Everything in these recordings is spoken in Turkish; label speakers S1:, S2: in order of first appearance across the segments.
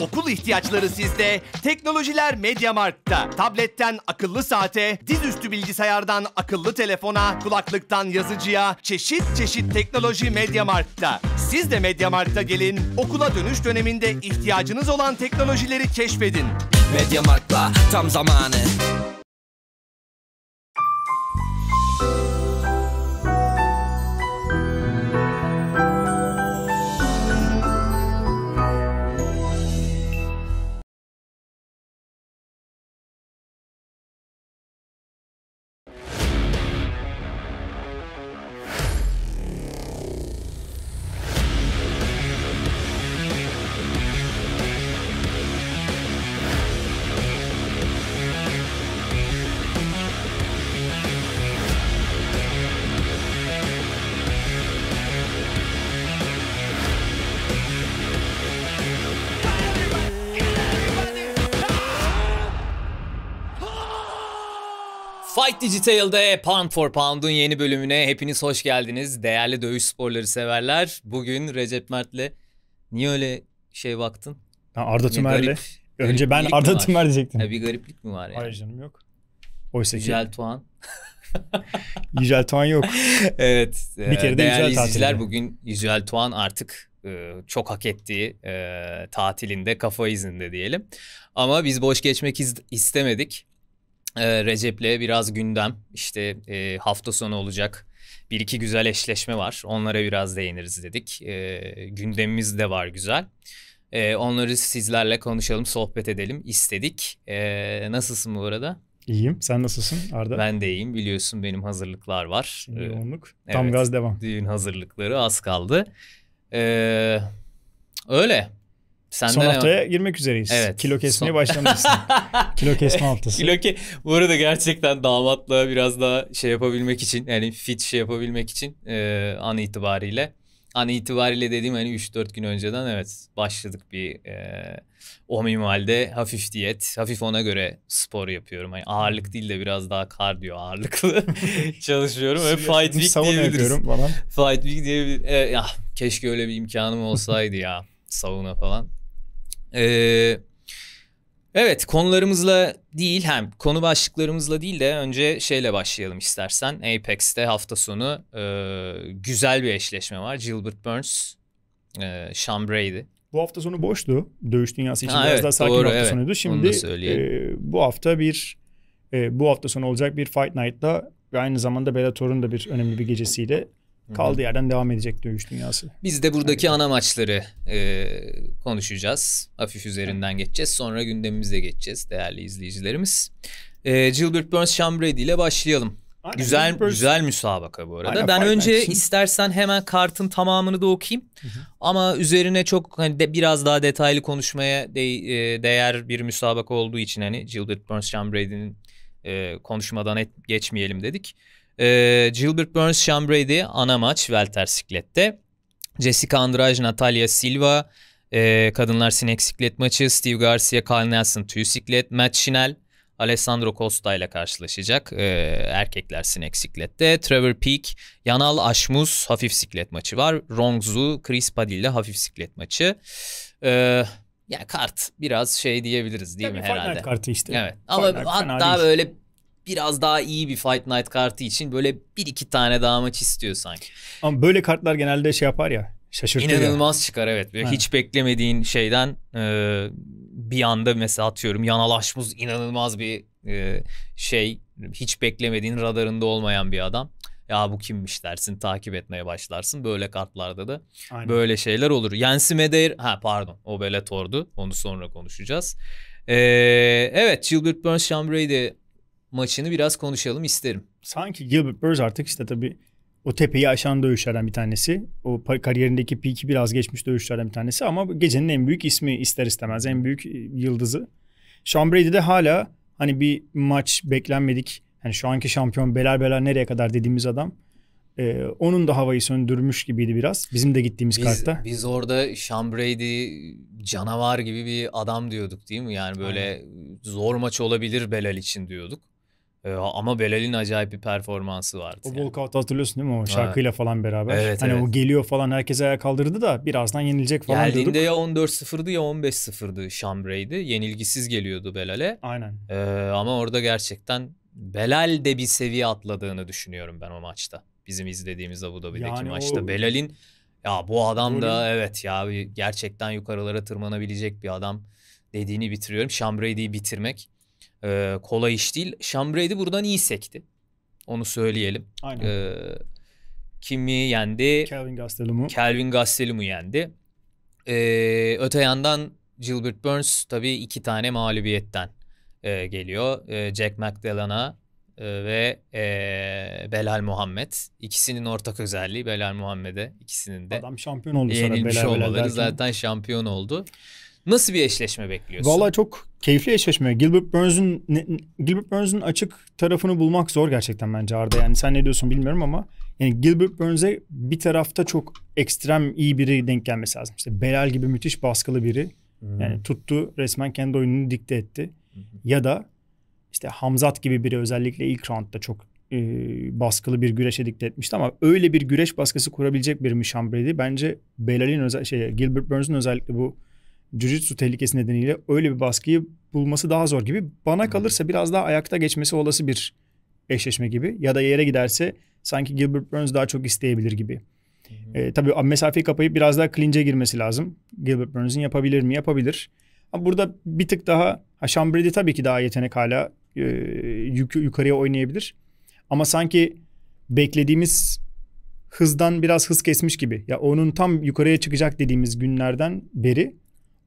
S1: Okul ihtiyaçları sizde, teknolojiler Mediamarkt'ta. Tabletten akıllı saate, dizüstü bilgisayardan akıllı telefona, kulaklıktan yazıcıya, çeşit çeşit teknoloji Mediamarkt'ta. Siz de Mediamarkt'a gelin, okula dönüş döneminde ihtiyacınız
S2: olan teknolojileri keşfedin.
S1: Mediamarkt'la
S2: tam zamanı.
S1: Fight Digital'de Pound for Pound'un yeni bölümüne hepiniz hoş geldiniz. Değerli dövüş sporları severler. Bugün Recep Mert'le niye öyle şey baktın? Ha, Arda Tümer'le. Önce ben Arda Tümer diyecektim. Ya bir gariplik mi var yani? Hayır canım yok. Oysa ki. Yücel Tuğan.
S2: Yücel Tuğan yok. evet. Bir kere de e, değerli Yücel izleyiciler
S1: bugün Yücel Tuğan artık e, çok hak ettiği e, tatilinde kafa izinde diyelim. Ama biz boş geçmek istemedik e, Recep'le biraz gündem. işte e, hafta sonu olacak. Bir iki güzel eşleşme var. Onlara biraz değiniriz dedik. E, gündemimiz de var güzel. E, onları sizlerle konuşalım, sohbet edelim istedik. E, nasılsın bu arada?
S2: İyiyim. Sen nasılsın
S1: Arda? Ben de iyiyim. Biliyorsun benim hazırlıklar var. Şimdi yoğunluk. Evet, Tam gaz devam. Düğün hazırlıkları az kaldı. Ee, öyle. Senden Son haftaya ama...
S2: girmek üzereyiz. Evet. Kilo kesmeye Son... başlamışsın. Kilo kesme
S1: haftası. Kilo ke... Bu arada gerçekten damatla biraz daha şey yapabilmek için yani fit şey yapabilmek için e, an itibariyle. An itibariyle dediğim hani 3-4 gün önceden evet başladık bir e, o minvalde hafif diyet. Hafif ona göre spor yapıyorum. Yani ağırlık değil de biraz daha kardiyo ağırlıklı çalışıyorum. Ve fight week diyebiliriz. Falan. Fight week diyebiliriz. E, ya, keşke öyle bir imkanım olsaydı ya savuna falan. Eee... Evet konularımızla değil hem konu başlıklarımızla değil de önce şeyle başlayalım istersen. Apex'te hafta sonu e, güzel bir eşleşme var. Gilbert Burns, e, Sean Brady.
S2: Bu hafta sonu boştu. Dövüş dünyası için ha, biraz evet, daha sakin doğru, hafta evet. sonuydu. Şimdi e, bu hafta bir e, bu hafta sonu olacak bir Fight Night'la ve aynı zamanda Bellator'un da bir önemli bir gecesiyle Kaldığı yerden devam edecek dövüş dünyası.
S1: Biz de buradaki ana maçları e, konuşacağız. Hafif üzerinden geçeceğiz. Sonra gündemimize geçeceğiz değerli izleyicilerimiz. E, Gilbert Burns Sean Brady ile başlayalım. Aynen. Güzel Burns. güzel müsabaka bu arada. Aynen, ben önce action. istersen hemen kartın tamamını da okuyayım. Hı-hı. Ama üzerine çok hani de, biraz daha detaylı konuşmaya de, e, değer bir müsabaka olduğu için hani Gilbert Burns Sean Brady'nin e, konuşmadan et, geçmeyelim dedik. E, Gilbert Burns, Sean Brady ana maç Weltersiklette. Jessica Andrade, Natalia Silva, e, Kadınlar Sinek Siklet maçı, Steve Garcia, Kyle Nelson tüy siklet, Matt Schinel, Alessandro Costa ile karşılaşacak. E, erkekler sinek siklette. Trevor Peak, Yanal Aşmuz hafif siklet maçı var. Rongzu, Chris Padilla hafif siklet maçı. E, ya kart biraz şey diyebiliriz değil Tabii mi herhalde? kartı işte. Evet. ama Final hatta değil. böyle biraz daha iyi bir Fight Night kartı için böyle bir iki tane daha maç istiyor sanki.
S2: Ama böyle kartlar genelde şey yapar ya şaşırtıyor. İnanılmaz ya. çıkar evet. Böyle
S1: hiç beklemediğin şeyden e, bir anda mesela atıyorum yanalaşmış inanılmaz bir e, şey hiç beklemediğin radarında olmayan bir adam ya bu kimmiş dersin takip etmeye başlarsın. Böyle kartlarda da Aynen. böyle şeyler olur. Yensi Medeir ha pardon o Bellator'du onu sonra konuşacağız. Ee, evet Gilbert Burns Sean Brady maçını biraz konuşalım isterim.
S2: Sanki Gilbert Burns artık işte tabii o tepeyi aşan dövüşlerden bir tanesi. O kariyerindeki peak'i biraz geçmiş dövüşlerden bir tanesi ama gecenin en büyük ismi ister istemez en büyük e, yıldızı. Sean Brady de hala hani bir maç beklenmedik. Hani şu anki şampiyon beler beler nereye kadar dediğimiz adam. Ee, onun da havayı söndürmüş gibiydi biraz. Bizim de gittiğimiz biz, kartta.
S1: Biz orada Sean Brady canavar gibi bir adam diyorduk değil mi? Yani böyle Aynen. zor maç olabilir Belal için diyorduk. Ee, ama Belal'in acayip bir performansı vardı. O
S2: yani. hatırlıyorsun değil mi o şarkıyla ha. falan beraber. Evet, hani evet. o geliyor falan herkese ayağa kaldırdı da birazdan yenilecek falan Geldiğinde
S1: diyorduk. ya 14-0'dı ya 15-0'dı Şambrey'di. Yenilgisiz geliyordu Belal'e. Aynen. Ee, ama orada gerçekten Belal de bir seviye atladığını düşünüyorum ben o maçta. Bizim izlediğimiz Abu Dhabi'deki yani maçta. O... Belal'in ya bu adam Öyle. da evet ya gerçekten yukarılara tırmanabilecek bir adam dediğini bitiriyorum. Şambrey'di bitirmek ee, kolay iş değil. Şambredi buradan iyi sekti. Onu söyleyelim. Aynen. Ee, kimi yendi? Calvin Gastelum'u. Calvin Gastelum'u yendi. Ee, öte yandan Gilbert Burns tabii iki tane mağlubiyetten e, geliyor. E, Jack McDelan'a e, ve e, Belal Muhammed. İkisinin ortak özelliği Belal Muhammed'e ikisinin de. Adam şampiyon oldu sonra Belal, Belal zaten şampiyon oldu. Nasıl bir eşleşme bekliyorsun? Valla
S2: çok keyifli eşleşme. Gilbert Burns'un Gilbert Burns'un açık tarafını bulmak zor gerçekten bence Arda. Yani sen ne diyorsun bilmiyorum ama yani Gilbert Burns'e bir tarafta çok ekstrem iyi biri denk gelmesi lazım. İşte Belal gibi müthiş baskılı biri. Hmm. Yani tuttu resmen kendi oyununu dikte etti. Hmm. Ya da işte Hamzat gibi biri özellikle ilk roundda çok e, baskılı bir güreşe dikte etmişti ama öyle bir güreş baskısı kurabilecek bir mi Bence Belal'in özel şey Gilbert Burns'un özellikle bu Jiu-Jitsu tehlikesi nedeniyle öyle bir baskıyı bulması daha zor gibi. Bana hmm. kalırsa biraz daha ayakta geçmesi olası bir eşleşme gibi. Ya da yere giderse sanki Gilbert Burns daha çok isteyebilir gibi. E, tabii mesafeyi kapayıp biraz daha klince girmesi lazım. Gilbert Burns'in yapabilir mi? Yapabilir. Ama burada bir tık daha ha Brady tabii ki daha yetenek hala e, yük, yukarıya oynayabilir. Ama sanki beklediğimiz hızdan biraz hız kesmiş gibi. Ya onun tam yukarıya çıkacak dediğimiz günlerden beri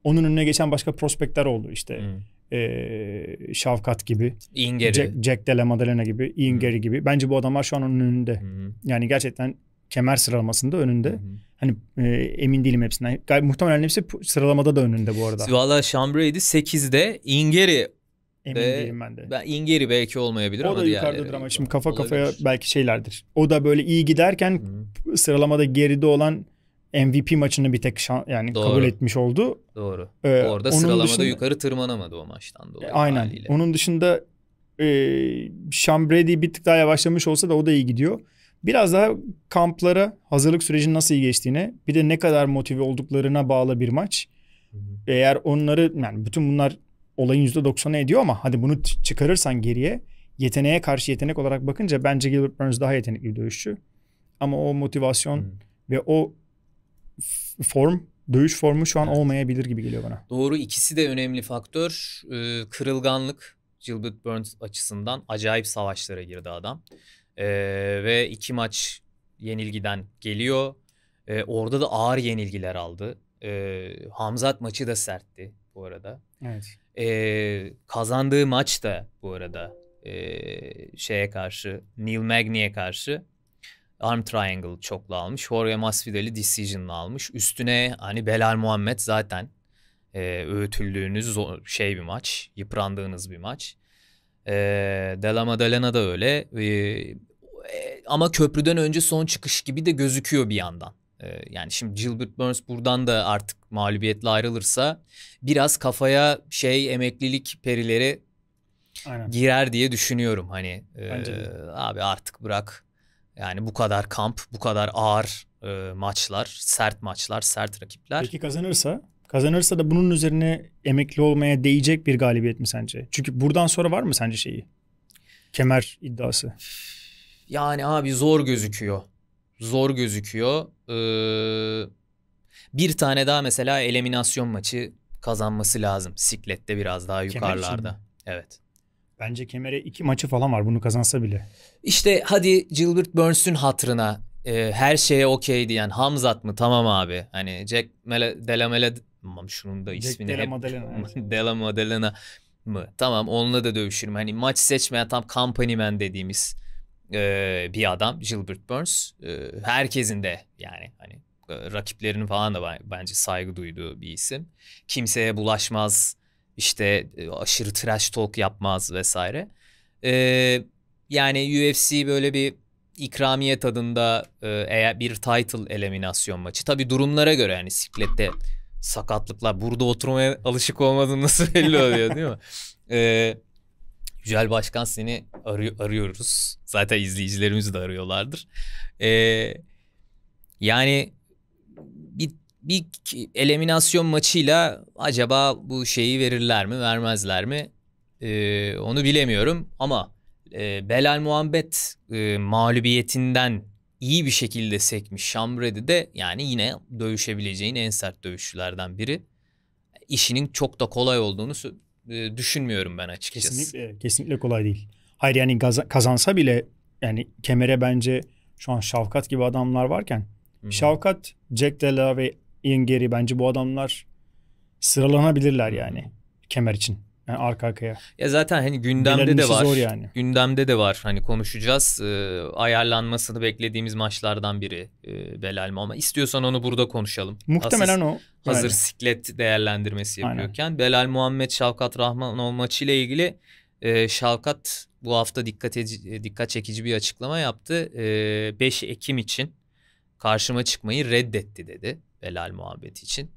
S2: onun önüne geçen başka prospektler oldu işte. Hmm. Ee, Şavkat gibi. Ingeri. Jack, Jack Della Maddalena gibi. Ingeri hmm. gibi. Bence bu adamlar şu an onun önünde. Hmm. Yani gerçekten kemer sıralamasında önünde. Hı hmm. Hani e, emin değilim hepsinden. Gal- muhtemelen hepsi sıralamada da önünde bu arada.
S1: Valla Chambray'di 8'de. Ingeri Emin de, değilim ben de. Ben Ingeri belki olmayabilir o ama O da yukarıdadır ama
S2: şimdi kafa olabilir. kafaya belki şeylerdir. O da böyle iyi giderken Hı. Hmm. sıralamada geride olan MVP maçını bir tek şan, yani Doğru. kabul etmiş oldu.
S1: Doğru. Ee, Orada sıralamada dışında, yukarı tırmanamadı o maçtan dolayı.
S2: Aynen. Haliyle. Onun dışında e, Sean Brady bir tık daha yavaşlamış olsa da o da iyi gidiyor. Biraz daha kamplara hazırlık sürecinin nasıl iyi geçtiğine bir de ne kadar motive olduklarına bağlı bir maç. Hı hı. Eğer onları yani bütün bunlar olayın %90'ı ediyor ama hadi bunu çıkarırsan geriye yeteneğe karşı yetenek olarak bakınca bence Gilbert Burns daha yetenekli bir dövüşçü. Ama o motivasyon hmm. ve o form dövüş formu şu an olmayabilir gibi geliyor bana.
S1: Doğru ikisi de önemli faktör. Ee, kırılganlık Gilbert Burns açısından acayip savaşlara girdi adam. Ee, ve iki maç yenilgiden geliyor. Ee, orada da ağır yenilgiler aldı. Ee, Hamzat maçı da sertti bu arada. Evet. Ee, kazandığı maç da bu arada e, şeye karşı Neil Magny'e karşı Arm Triangle çoklu almış. Jorge Masvidal'i Decision'la almış. Üstüne hani Belal Muhammed zaten e, öğütüldüğünüz zor, şey bir maç. Yıprandığınız bir maç. E, Della Maddalena da öyle. E, e, ama köprüden önce son çıkış gibi de gözüküyor bir yandan. E, yani şimdi Gilbert Burns buradan da artık mağlubiyetle ayrılırsa biraz kafaya şey emeklilik perileri Aynen. girer diye düşünüyorum. Hani e, abi artık bırak yani bu kadar kamp, bu kadar ağır e, maçlar, sert maçlar, sert rakipler. Peki
S2: kazanırsa? Kazanırsa da bunun üzerine emekli olmaya değecek bir galibiyet mi sence? Çünkü buradan sonra var mı sence şeyi? Kemer
S1: iddiası. Yani abi zor gözüküyor. Zor gözüküyor. Ee, bir tane daha mesela eliminasyon maçı kazanması lazım. Siklette biraz daha yukarılarda. Evet. Bence Kemer'e iki maçı falan var bunu kazansa bile. İşte hadi Gilbert Burns'ün hatırına e, her şeye okey diyen Hamzat mı? Tamam abi. Hani Jack Mele, Dela şunun da ismini Jack hep. Madalena, Dela mı? Tamam onunla da dövüşürüm. Hani maç seçmeyen tam company man dediğimiz e, bir adam Gilbert Burns. E, herkesin de yani hani e, rakiplerinin falan da bence saygı duyduğu bir isim. Kimseye bulaşmaz işte e, aşırı trash talk yapmaz vesaire. Ee, yani UFC böyle bir ikramiye tadında e, eğer bir title eliminasyon maçı. Tabii durumlara göre yani siklette sakatlıklar burada oturmaya alışık olmadığın nasıl belli oluyor değil mi? Ee, Yücel Başkan seni arıyor, arıyoruz. Zaten izleyicilerimiz de arıyorlardır. Ee, yani bir eliminasyon maçıyla acaba bu şeyi verirler mi vermezler mi ee, onu bilemiyorum ama e, Belal Muhammed e, mağlubiyetinden iyi bir şekilde sekmiş de yani yine dövüşebileceğin en sert dövüşçülerden biri. işinin çok da kolay olduğunu e, düşünmüyorum ben açıkçası. Kesinlikle,
S2: kesinlikle kolay değil. Hayır yani kazansa bile yani kemere bence şu an Şavkat gibi adamlar varken Hı-hı. Şavkat, Jack Della ve Ian Gary bence bu adamlar sıralanabilirler yani kemer için. Yani arka arkaya. Ya zaten hani gündemde de var. Zor yani.
S1: Gündemde de var. Hani konuşacağız. Ee, ayarlanmasını beklediğimiz maçlardan biri e, Belal ama istiyorsan onu burada konuşalım. Muhtemelen Asıl, o. Yani. Hazır siklet değerlendirmesi yapıyorken Aynen. Belal Muhammed Şavkat Rahmanov maçı ile ilgili e, Şavkat bu hafta dikkat dikkat çekici bir açıklama yaptı. E, 5 Ekim için karşıma çıkmayı reddetti dedi. Belal muhabbeti için.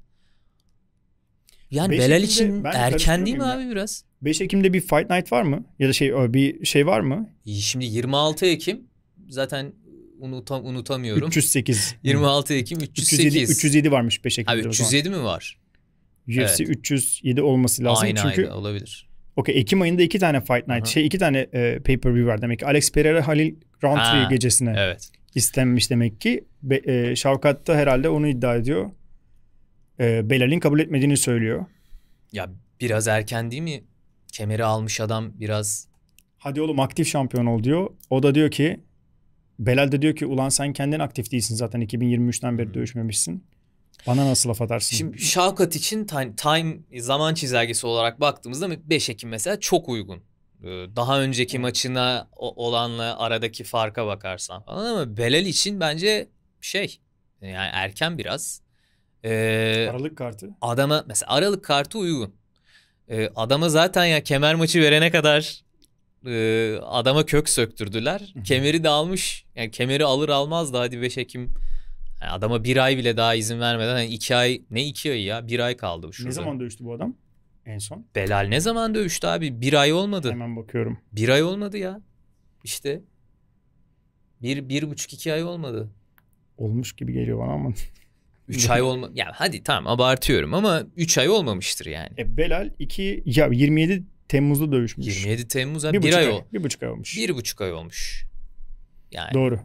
S1: Yani Belal için erken değil mi ya. abi biraz?
S2: 5 Ekim'de bir Fight Night var mı? Ya da şey bir şey var mı? Şimdi
S1: 26 Ekim zaten unutam unutamıyorum. 308. 26 Ekim 308. 307, 307 varmış 5 Ekim'de. Abi 307 mi var? UFC evet.
S2: 307 olması lazım Aynı çünkü. Ayda olabilir. Okey Ekim ayında iki tane Fight Night hı şey iki tane e, pay per view var demek ki. Alex Pereira Halil Roundtree gecesine. Evet istenmiş demek ki. Be, e, Şavkat da herhalde onu iddia ediyor. E, Belal'in kabul etmediğini söylüyor.
S1: Ya biraz erken değil mi? Kemeri almış adam biraz... Hadi oğlum
S2: aktif şampiyon ol diyor. O da diyor ki Belal de diyor ki ulan sen kendin aktif değilsin zaten 2023'ten beri dövüşmemişsin. Bana nasıl laf atarsın? Şimdi
S1: Şavkat için time, time zaman çizelgesi olarak baktığımızda 5 Ekim mesela çok uygun. Ee, daha önceki maçına olanla aradaki farka bakarsan falan ama Belal için bence şey yani erken biraz. Ee, aralık kartı. Adama mesela aralık kartı uygun. Ee, adama zaten ya kemer maçı verene kadar e, adama kök söktürdüler. Kemeri de almış. Yani kemeri alır almaz da hadi 5 Ekim yani adama bir ay bile daha izin vermeden yani iki ay ne iki ay ya bir ay kaldı şurada. Ne zaman dövüştü bu adam? en son? Belal ne zaman dövüştü abi? Bir ay olmadı. Hemen bakıyorum. Bir ay olmadı ya. İşte. Bir, bir buçuk iki ay olmadı. Olmuş gibi geliyor bana ama.
S2: Üç ay olma
S1: ya hadi tamam abartıyorum ama üç ay olmamıştır yani. E, Belal iki
S2: ya 27 Temmuz'da dövüşmüş. 27 Temmuz'a bir, bir ay, ay, o. Bir buçuk ay olmuş. Bir
S1: buçuk ay olmuş. Yani. Doğru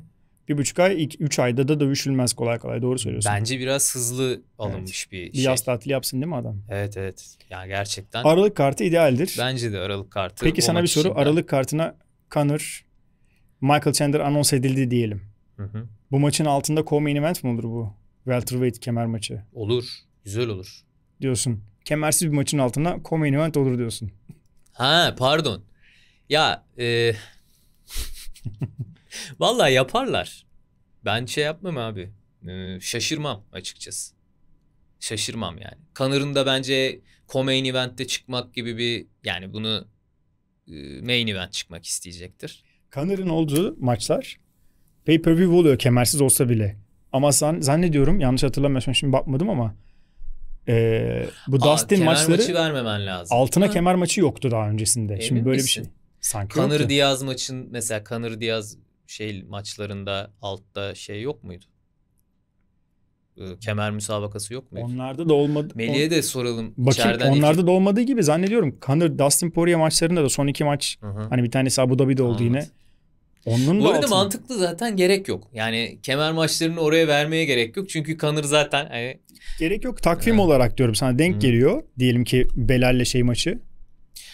S2: bir buçuk ay, iki, üç ayda da dövüşülmez kolay kolay. Doğru söylüyorsun. Bence
S1: biraz hızlı alınmış evet. bir şey. Bir yaz şey.
S2: tatili yapsın değil mi adam?
S1: Evet evet. Yani gerçekten. Aralık kartı idealdir. Bence de aralık kartı. Peki sana bir soru. Içinden...
S2: Aralık kartına Connor, Michael Chandler anons edildi diyelim. Hı hı. Bu maçın altında co-main event mi olur bu? Welterweight kemer maçı.
S1: Olur. Güzel olur.
S2: Diyorsun. Kemersiz bir maçın altında co-main event olur diyorsun.
S1: Ha pardon. Ya e... Vallahi yaparlar. Ben şey yapmam abi. Ee, şaşırmam açıkçası. Şaşırmam yani. Kanır'ın da bence co-main event'te çıkmak gibi bir yani bunu e, main event çıkmak isteyecektir.
S2: Kanır'ın olduğu maçlar pay-per-view oluyor kemersiz olsa bile. Ama san, zannediyorum yanlış hatırlamıyorsam şimdi bakmadım ama e, bu Aa, Dustin maçları maçı vermemen lazım. Altına ha. kemer maçı yoktu daha öncesinde. Emin Şimdi böyle misin? bir şey. Sanki Kanır
S1: Diaz maçın mesela Kanır Diaz şey maçlarında altta şey yok muydu? kemer müsabakası yok mu Onlarda da olmadı. Melih'e de soralım. Bakayım İçeriden onlarda
S2: iki... da olmadığı gibi zannediyorum. Kanır Dustin Poirier maçlarında da son iki maç Hı-hı. hani bir tanesi Abu Dhabi'de oldu yine. Onun Bu arada altında. mantıklı
S1: zaten gerek yok. Yani kemer maçlarını oraya vermeye gerek yok. Çünkü Kanır zaten hani...
S2: Gerek yok. Takvim yani. olarak diyorum sana denk Hı-hı. geliyor. Diyelim ki Belal'le şey maçı.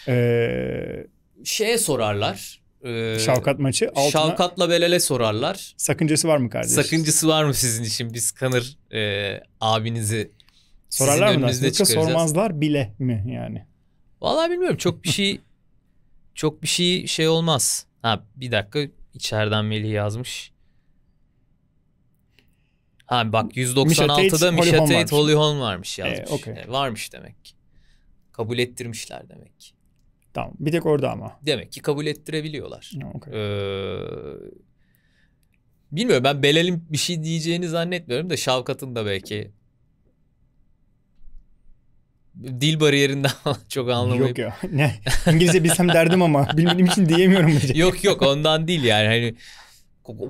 S2: Ee...
S1: Şeye sorarlar e, Şavkat maçı altına Şavkat'la Belal'e sorarlar.
S2: Sakıncası var mı kardeşim?
S1: Sakıncası var mı sizin için? Biz kanır e, abinizi Sorarlar mı? Yoksa sormazlar
S2: bile mi yani?
S1: Vallahi bilmiyorum. Çok bir şey çok bir şey şey olmaz. Ha bir dakika içeriden Melih yazmış. Ha bak 196'da Misha Tate Holly Holm varmış e, yazmış. Ee, okay. varmış demek. Kabul ettirmişler demek.
S2: Tamam bir tek orada ama.
S1: Demek ki kabul ettirebiliyorlar. Okay. Ee, bilmiyorum ben Belal'in bir şey diyeceğini zannetmiyorum da Şavkat'ın da belki dil bariyerinden çok anlamayıp. Yok ya ne İngilizce bilsem
S2: derdim ama bilmediğim için diyemiyorum. Bence.
S1: yok yok ondan değil yani hani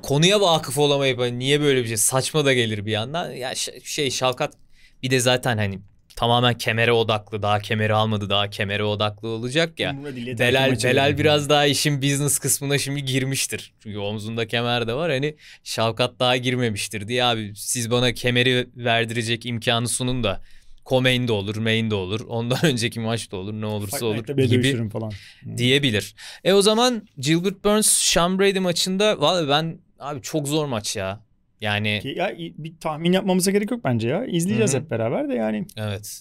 S1: konuya vakıf olamayıp hani niye böyle bir şey saçma da gelir bir yandan. Ya şey Şavkat bir de zaten hani tamamen kemere odaklı. Daha kemeri almadı daha kemere odaklı olacak ya. Belal, Belal biraz daha işin business kısmına şimdi girmiştir. Çünkü omzunda kemer de var. Hani Şavkat daha girmemiştir diye abi siz bana kemeri verdirecek imkanı sunun da Komein de olur, main de olur. Ondan önceki maç da olur, ne olursa olur gibi falan. Hmm. diyebilir. E o zaman Gilbert Burns Sean Brady maçında vallahi ben abi çok zor maç ya. Yani Ki ya bir tahmin yapmamıza
S2: gerek yok bence ya. İzleyeceğiz Hı-hı. hep beraber de yani. Evet.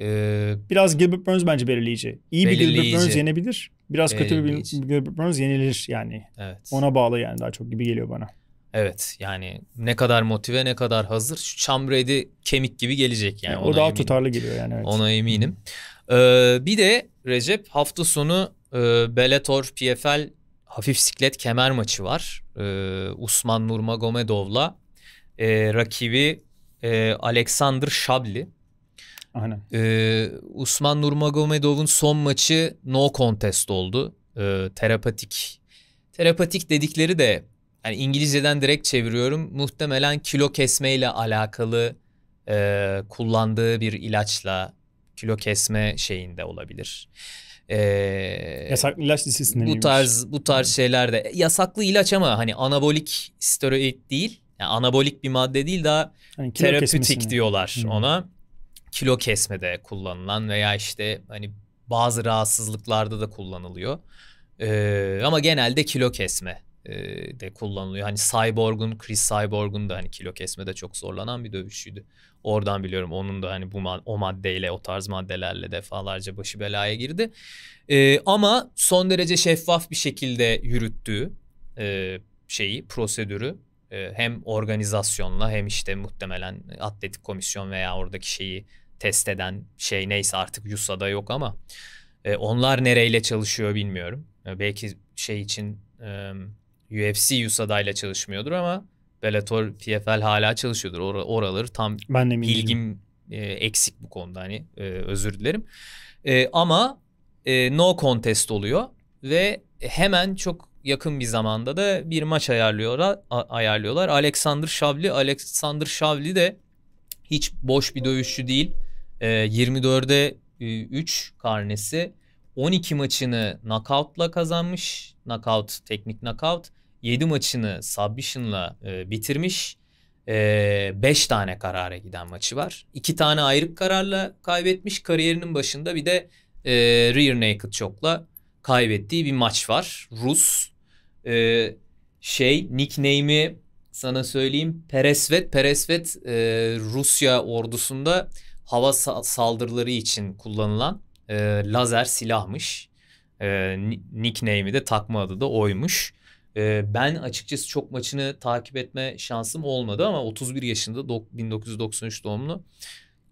S2: Ee, Biraz Gilbert Burns bence belirleyici. İyi belirleyici. bir Gilbert Burns yenebilir. Biraz kötü bir Gilbert Burns yenilir yani. Evet.
S1: Ona bağlı yani daha çok gibi geliyor bana. Evet yani ne kadar motive ne kadar hazır. Şu Cham kemik gibi gelecek yani. yani o daha eminim. tutarlı geliyor yani. Evet. Ona eminim. Ee, bir de Recep hafta sonu e, Bellator PFL hafif siklet kemer maçı var. Ee, Usman Nurmagomedov'la e, ee, rakibi e, Alexander Şabli. Aynen. Ee, Usman Nurmagomedov'un son maçı no contest oldu. Ee, terapatik. Terapatik dedikleri de yani İngilizceden direkt çeviriyorum. Muhtemelen kilo kesmeyle alakalı e, kullandığı bir ilaçla kilo kesme şeyinde olabilir e, yasaklı ilaç listesinde bu tarz miymiş? bu tarz şeyler de yasaklı ilaç ama hani anabolik steroid değil. Yani anabolik bir madde değil daha yani terapötik diyorlar hmm. ona. Kilo kesmede kullanılan veya işte hani bazı rahatsızlıklarda da kullanılıyor. Ee, ama genelde kilo kesme e, de kullanılıyor. Hani Cyborg'un, Chris Cyborg'un da hani kilo kesmede çok zorlanan bir dövüşçüydü. Oradan biliyorum onun da hani bu o maddeyle, o tarz maddelerle defalarca başı belaya girdi. E, ama son derece şeffaf bir şekilde yürüttüğü e, şeyi, prosedürü e, hem organizasyonla hem işte muhtemelen atletik komisyon veya oradaki şeyi test eden şey neyse artık YUSA'da yok ama e, onlar nereyle çalışıyor bilmiyorum. E, belki şey için UFC USADA ile çalışmıyordur ama Bellator, PFL hala çalışıyordur. Or oraları tam ben bilgim e, eksik bu konuda hani e, özür dilerim. E, ama e, no contest oluyor ve hemen çok yakın bir zamanda da bir maç ayarlıyorlar. ayarlıyorlar. Alexander Shavli, Alexander Shavli de hiç boş bir dövüşçü değil. E, 24'e 3 e, karnesi 12 maçını knockout'la kazanmış. Knockout, teknik knockout. 7 maçını submission'la e, bitirmiş. 5 e, beş tane karara giden maçı var. 2 tane ayrık kararla kaybetmiş. Kariyerinin başında bir de e, rear naked chokla kaybettiği bir maç var. Rus. E, şey nickname'i sana söyleyeyim Peresvet. Peresvet e, Rusya ordusunda hava saldırıları için kullanılan e, lazer silahmış. E, nickname'i de takma adı da oymuş. Ee, ben açıkçası çok maçını takip etme şansım olmadı ama 31 yaşında 1993 doğumlu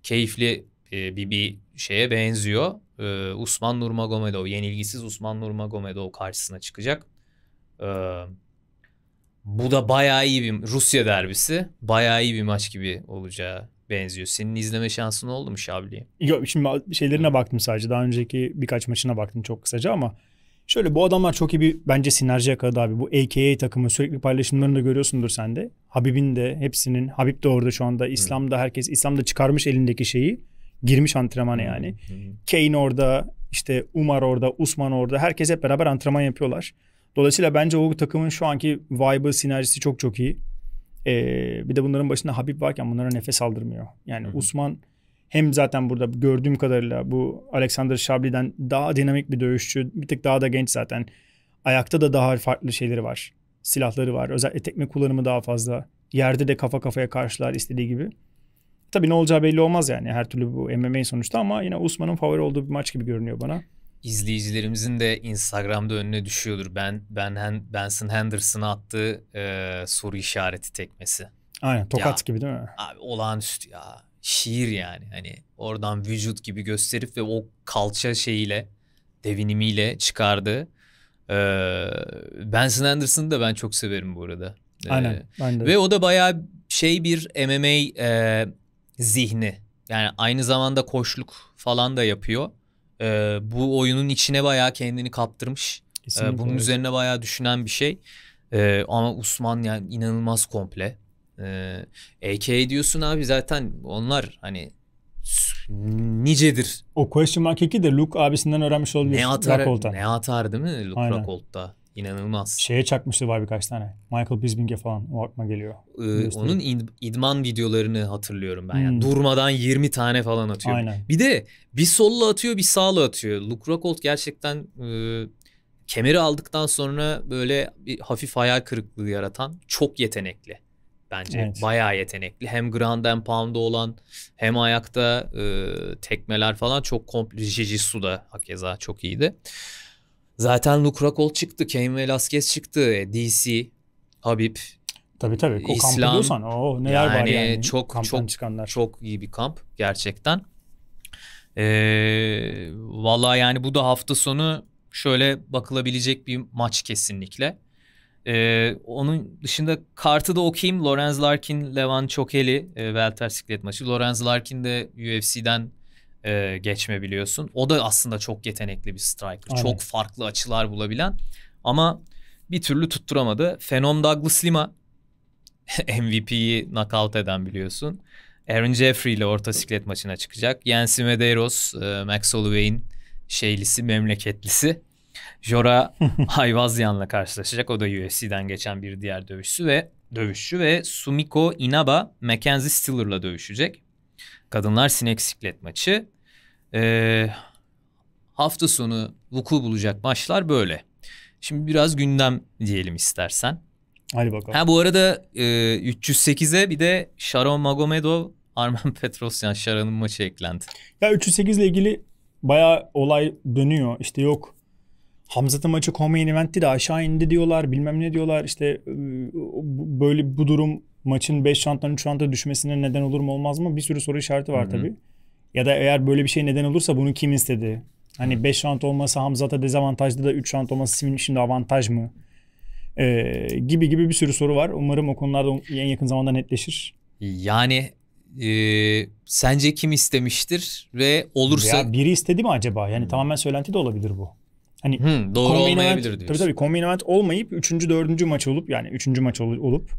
S1: keyifli e, bir, bir şeye benziyor. Ee, Usman Nurmagomedov, yenilgisiz Usman Nurmagomedov karşısına çıkacak. Ee, bu da bayağı iyi bir Rusya derbisi. Bayağı iyi bir maç gibi olacağı benziyor. Senin izleme şansın oldu mu Şabli'ye?
S2: Yok şimdi şeylerine baktım sadece. Daha önceki birkaç maçına baktım çok kısaca ama Şöyle bu adamlar çok iyi bir bence sinerji yakaladı abi. Bu AKA takımı sürekli paylaşımlarını da görüyorsundur sen de. Habib'in de hepsinin. Habib de orada şu anda. İslam'da herkes. İslam'da çıkarmış elindeki şeyi. Girmiş antrenmana yani. Kane orada. işte Umar orada. Usman orada. Herkes hep beraber antrenman yapıyorlar. Dolayısıyla bence o takımın şu anki vibe'ı, sinerjisi çok çok iyi. Ee, bir de bunların başında Habib varken bunlara nefes aldırmıyor. Yani Usman hem zaten burada gördüğüm kadarıyla bu Alexander Şabli'den daha dinamik bir dövüşçü. Bir tık daha da genç zaten. Ayakta da daha farklı şeyleri var. Silahları var. Özellikle tekme kullanımı daha fazla. Yerde de kafa kafaya karşılar istediği gibi. Tabii ne olacağı belli olmaz yani her türlü bu MMA sonuçta ama yine Usman'ın favori olduğu bir maç gibi görünüyor bana.
S1: İzleyicilerimizin de Instagram'da önüne düşüyordur. Ben ben Benson Henderson'a attığı e, soru işareti tekmesi.
S2: Aynen tokat ya, gibi değil mi?
S1: Abi olağanüstü ya şiir yani. Hani oradan vücut gibi gösterip ve o kalça şeyiyle devinimiyle çıkardı. Ee, Benson Anderson'ı da ben çok severim bu arada. Ee, Aynen ben de. Ve o da bayağı şey bir MMA e, zihni. Yani aynı zamanda koşluk falan da yapıyor. Ee, bu oyunun içine bayağı kendini kaptırmış. Ee, bunun üzerine bayağı düşünen bir şey. Ee, ama Usman yani inanılmaz komple. Ee, AK e diyorsun abi zaten onlar hani
S2: nicedir. O question mark 2 de Luke abisinden öğrenmiş olabilir. Ne atar, Rockhold'da. ne
S1: atar değil mi Luke Aynen. Rockhold'da? İnanılmaz. Şeye
S2: çakmıştı var birkaç tane. Michael Bisping'e falan o aklıma geliyor. Ee, onun
S1: id- idman videolarını hatırlıyorum ben. Hmm. Yani durmadan 20 tane falan atıyor. Aynen. Bir de bir solla atıyor bir sağla atıyor. Luke Rockhold gerçekten e, kemeri aldıktan sonra böyle bir hafif hayal kırıklığı yaratan çok yetenekli. Bence evet. bayağı yetenekli. Hem ground and pound'u olan hem ayakta e, tekmeler falan çok komple. Jiu-Jitsu da hakeza çok iyiydi. Zaten Luke Rockhold çıktı. Cain Velasquez çıktı. E, DC, Habib. Tabii tabii. O İslam, kampı diyorsan o neler yani var yani. Çok, çok, çıkanlar. çok iyi bir kamp gerçekten. Ee, Valla yani bu da hafta sonu şöyle bakılabilecek bir maç kesinlikle. Ee, onun dışında kartı da okuyayım. Lorenz Larkin, Levan Çokeli e, Welter siklet maçı. Lorenz Larkin de UFC'den e, geçme biliyorsun. O da aslında çok yetenekli bir striker. Aynen. Çok farklı açılar bulabilen ama bir türlü tutturamadı. Phenom Douglas Lima MVP'yi knockout eden biliyorsun. Aaron Jeffrey ile orta siklet maçına çıkacak. Yancy Medeiros, e, Max Holloway'in şeylisi, memleketlisi. Jora Hayvazyan'la karşılaşacak. O da UFC'den geçen bir diğer dövüşçü ve dövüşçü ve Sumiko Inaba Mackenzie Stiller'la dövüşecek. Kadınlar sinek siklet maçı. Ee, hafta sonu vuku bulacak maçlar böyle. Şimdi biraz gündem diyelim istersen. Hadi bakalım. Ha bu arada e, 308'e bir de Sharon Magomedov Armen Petrosyan Sharon'ın maçı eklendi.
S2: Ya 308 ile ilgili bayağı olay dönüyor. İşte yok Hamzat'ın maçı co-main eventti de aşağı indi diyorlar bilmem ne diyorlar işte e, böyle bu durum maçın 5 rounddan 3 rounda düşmesine neden olur mu olmaz mı bir sürü soru işareti var tabi. Ya da eğer böyle bir şey neden olursa bunu kim istedi? Hani 5 round olması Hamzat'a dezavantajlı da 3 round olması şimdi avantaj mı? Ee, gibi gibi bir sürü soru var. Umarım o konularda en yakın zamanda netleşir.
S1: Yani e, sence kim istemiştir ve olursa... Ya biri istedi mi acaba? Yani hmm.
S2: tamamen söylenti de olabilir bu. Hani hmm, doğru olmayabilir diyorsun. Tabii tabii kombinament olmayıp 3. 4. maç olup yani 3. maç olup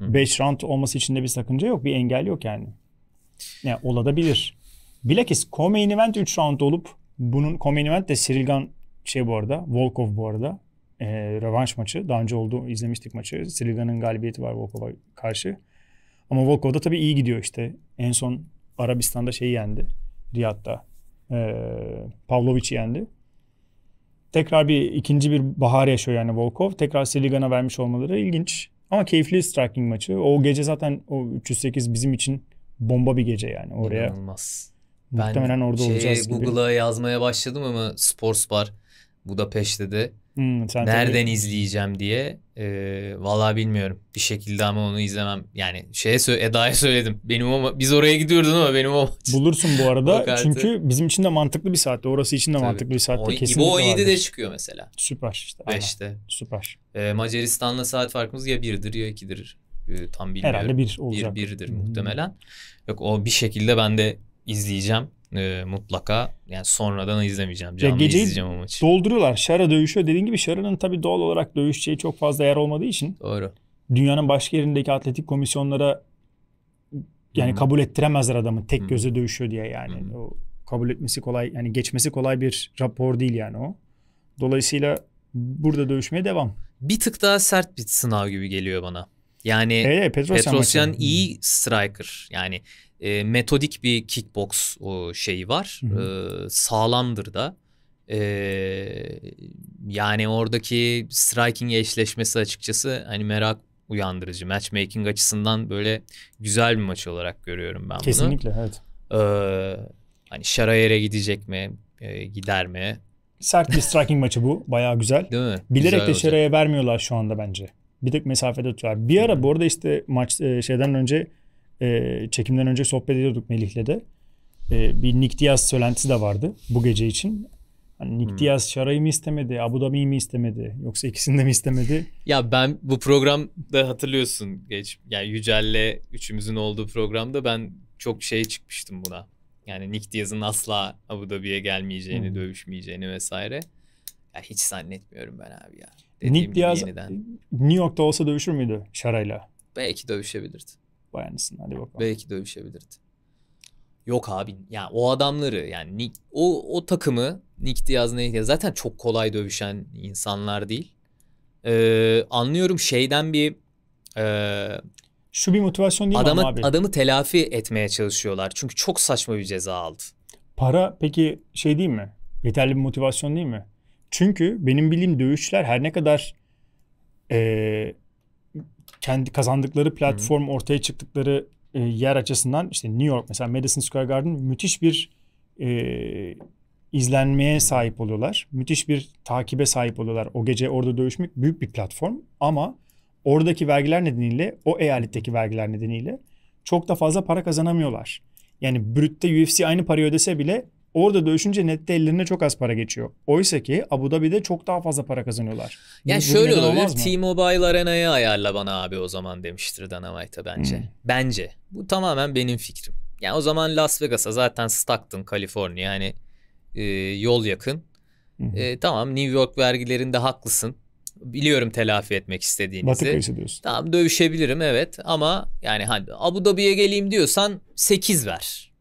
S2: 5 hmm. round olması için de bir sakınca yok. Bir engel yok yani. Ya yani olabilir. Bilakis co-main event 3 round olup bunun co-main event de Sirilgan şey bu arada Volkov bu arada e, revanş maçı. Daha önce oldu izlemiştik maçı. Sirilgan'ın galibiyeti var Volkov'a karşı. Ama Volkov da tabii iyi gidiyor işte. En son Arabistan'da şeyi yendi. Riyad'da. E, Pavlovic'i yendi tekrar bir ikinci bir bahar yaşıyor yani Volkov. Tekrar Seligan'a vermiş olmaları ilginç. Ama keyifli striking maçı. O gece zaten o 308 bizim için bomba bir gece yani oraya. İnanılmaz. Muhtemelen ben orada şey, olacağız gibi. Google'a
S1: yazmaya başladım ama Sports Bar Budapeşte de Hmm, Nereden tabii. izleyeceğim diye. E, vallahi bilmiyorum. Bir şekilde ama onu izlemem. Yani şeye Eda'ya söyledim. Benim ama biz oraya gidiyorduk ama benim o Bulursun bu arada. çünkü
S2: bizim için de mantıklı bir saatte. Orası için de Tabii. mantıklı bir saatte o, kesinlikle. Bu 17'de vardır. çıkıyor mesela. Süper işte.
S1: 5'te. Aynen. Süper. E, Macaristan'la saat farkımız ya 1'dir ya 2'dir. E, tam bilmiyorum. Herhalde 1 olacak. 1 bir, 1'dir muhtemelen. Yok o bir şekilde ben de izleyeceğim e, mutlaka yani sonradan izlemeyeceğim. Canlı geceyi izleyeceğim o maçı.
S2: Dolduruyorlar. Şara dövüşüyor. Dediğin gibi Şara'nın tabii doğal olarak dövüşeceği çok fazla yer olmadığı için. Doğru. Dünyanın başka yerindeki atletik komisyonlara yani hmm. kabul ettiremezler adamı tek hmm. dövüşüyor diye yani. Hmm. O kabul etmesi kolay yani geçmesi kolay bir rapor değil yani o. Dolayısıyla burada dövüşmeye devam.
S1: Bir tık daha sert bir sınav gibi geliyor bana. Yani e, Petrosyan, Petrosyan iyi striker. Yani e, metodik bir kickbox o şeyi var. hı E, sağlamdır da. E, yani oradaki striking eşleşmesi açıkçası hani merak uyandırıcı. Matchmaking açısından böyle güzel bir maç olarak görüyorum ben Kesinlikle, bunu. Kesinlikle evet. E, hani Şarayer'e gidecek mi? E, gider mi?
S2: Sert bir striking maçı bu. Bayağı güzel. Değil mi? Bilerek güzel de Şaray'a vermiyorlar şu anda bence. Bir tek mesafede tutuyorlar. Bir ara bu arada işte maç e, şeyden önce e, çekimden önce sohbet ediyorduk Melih'le de. E, bir Nick Diaz söylentisi de vardı bu gece için. Hani Nick hmm. Diaz Şaray'ı mı istemedi, Abu Dhabi'yi mi istemedi yoksa ikisini de mi istemedi?
S1: ya ben bu programda hatırlıyorsun geç yani Yücel'le üçümüzün olduğu programda ben çok şey çıkmıştım buna. Yani Nick Diaz'ın asla Abu Dhabi'ye gelmeyeceğini, hmm. dövüşmeyeceğini vesaire. Ya hiç zannetmiyorum ben abi ya. Dediğim Nick Diaz yeniden.
S2: New York'ta olsa dövüşür müydü Şaray'la?
S1: Belki dövüşebilirdi. Bayern'sin. Hadi bakalım. Belki dövüşebilirdi. Yok abi yani o adamları yani Nick, o o takımı Nick Diaz, Nick Diaz zaten çok kolay dövüşen insanlar değil. Ee, anlıyorum şeyden bir e, şu bir motivasyon değil adamı, mi abi? Adamı telafi etmeye çalışıyorlar. Çünkü çok saçma bir ceza aldı.
S2: Para peki şey değil mi? Yeterli bir motivasyon değil mi? Çünkü benim bildiğim dövüşler her ne kadar e, kendi kazandıkları platform, Hı-hı. ortaya çıktıkları e, yer açısından işte New York mesela Madison Square Garden müthiş bir e, izlenmeye sahip oluyorlar. Müthiş bir takibe sahip oluyorlar. O gece orada dövüşmek büyük bir platform ama oradaki vergiler nedeniyle o eyaletteki vergiler nedeniyle çok da fazla para kazanamıyorlar. Yani brütte UFC aynı parayı ödese bile Orada dövüşünce nette ellerine çok az para geçiyor. Oysa ki Abu Dhabi'de çok daha fazla para kazanıyorlar. Yani bu, şöyle olabilir.
S1: T-Mobile Arena'yı ayarla bana abi o zaman demiştir Dana White'a bence. Hmm. Bence. Bu tamamen benim fikrim. Yani o zaman Las Vegas'a zaten Stockton, Kaliforniya yani e, yol yakın. E, tamam New York vergilerinde haklısın. Biliyorum telafi etmek istediğinizi. Batı kıyısı diyorsun. Tamam dövüşebilirim evet ama yani hani Abu Dhabi'ye geleyim diyorsan 8 ver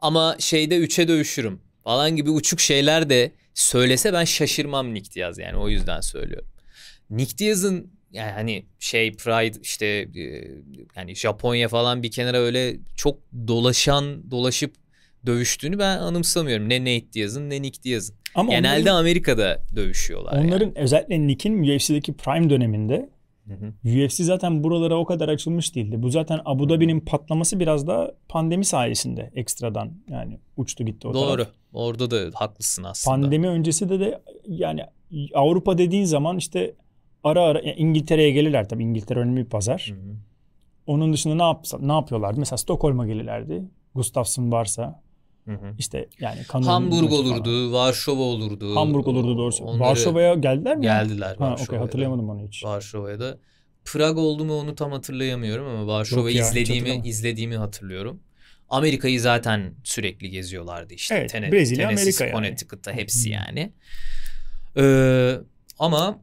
S1: ama şeyde 3'e dövüşürüm falan gibi uçuk şeyler de söylese ben şaşırmam Nick Diaz yani o yüzden söylüyorum. Nick Diaz'ın yani hani şey Pride işte e, yani Japonya falan bir kenara öyle çok dolaşan dolaşıp dövüştüğünü ben anımsamıyorum. Ne Nate Diaz'ın ne Nick Diaz'ın. Ama Genelde onların, Amerika'da dövüşüyorlar.
S2: Onların yani. özellikle Nick'in UFC'deki prime döneminde Hı hı. UFC zaten buralara o kadar açılmış değildi. Bu zaten Abu Dhabi'nin patlaması biraz da pandemi sayesinde ekstradan yani uçtu gitti o Doğru. Taraf.
S1: Orada da haklısın aslında.
S2: Pandemi öncesi de de yani Avrupa dediğin zaman işte ara ara yani İngiltere'ye gelirler tabii İngiltere önemli bir pazar. Hı hı. Onun dışında ne yapsa ne yapıyorlardı? Mesela Stockholm'a gelirlerdi. Gustafsson varsa işte yani Kanun Hamburg olurdu,
S1: falan. Varşova olurdu. Hamburg olurdu doğrusu. Varşova'ya geldiler mi? Geldiler. Ha, okay, hatırlayamadım onu hiç. Varşova'ya da Prag oldu mu onu tam hatırlayamıyorum ama Varşova izlediğimi izlediğimi hatırlıyorum. Amerika'yı zaten sürekli geziyorlardı işte. Evet, Ten- Brezilya, Tennessee, Amerika Connecticut'ta yani. hepsi yani. Ee, ama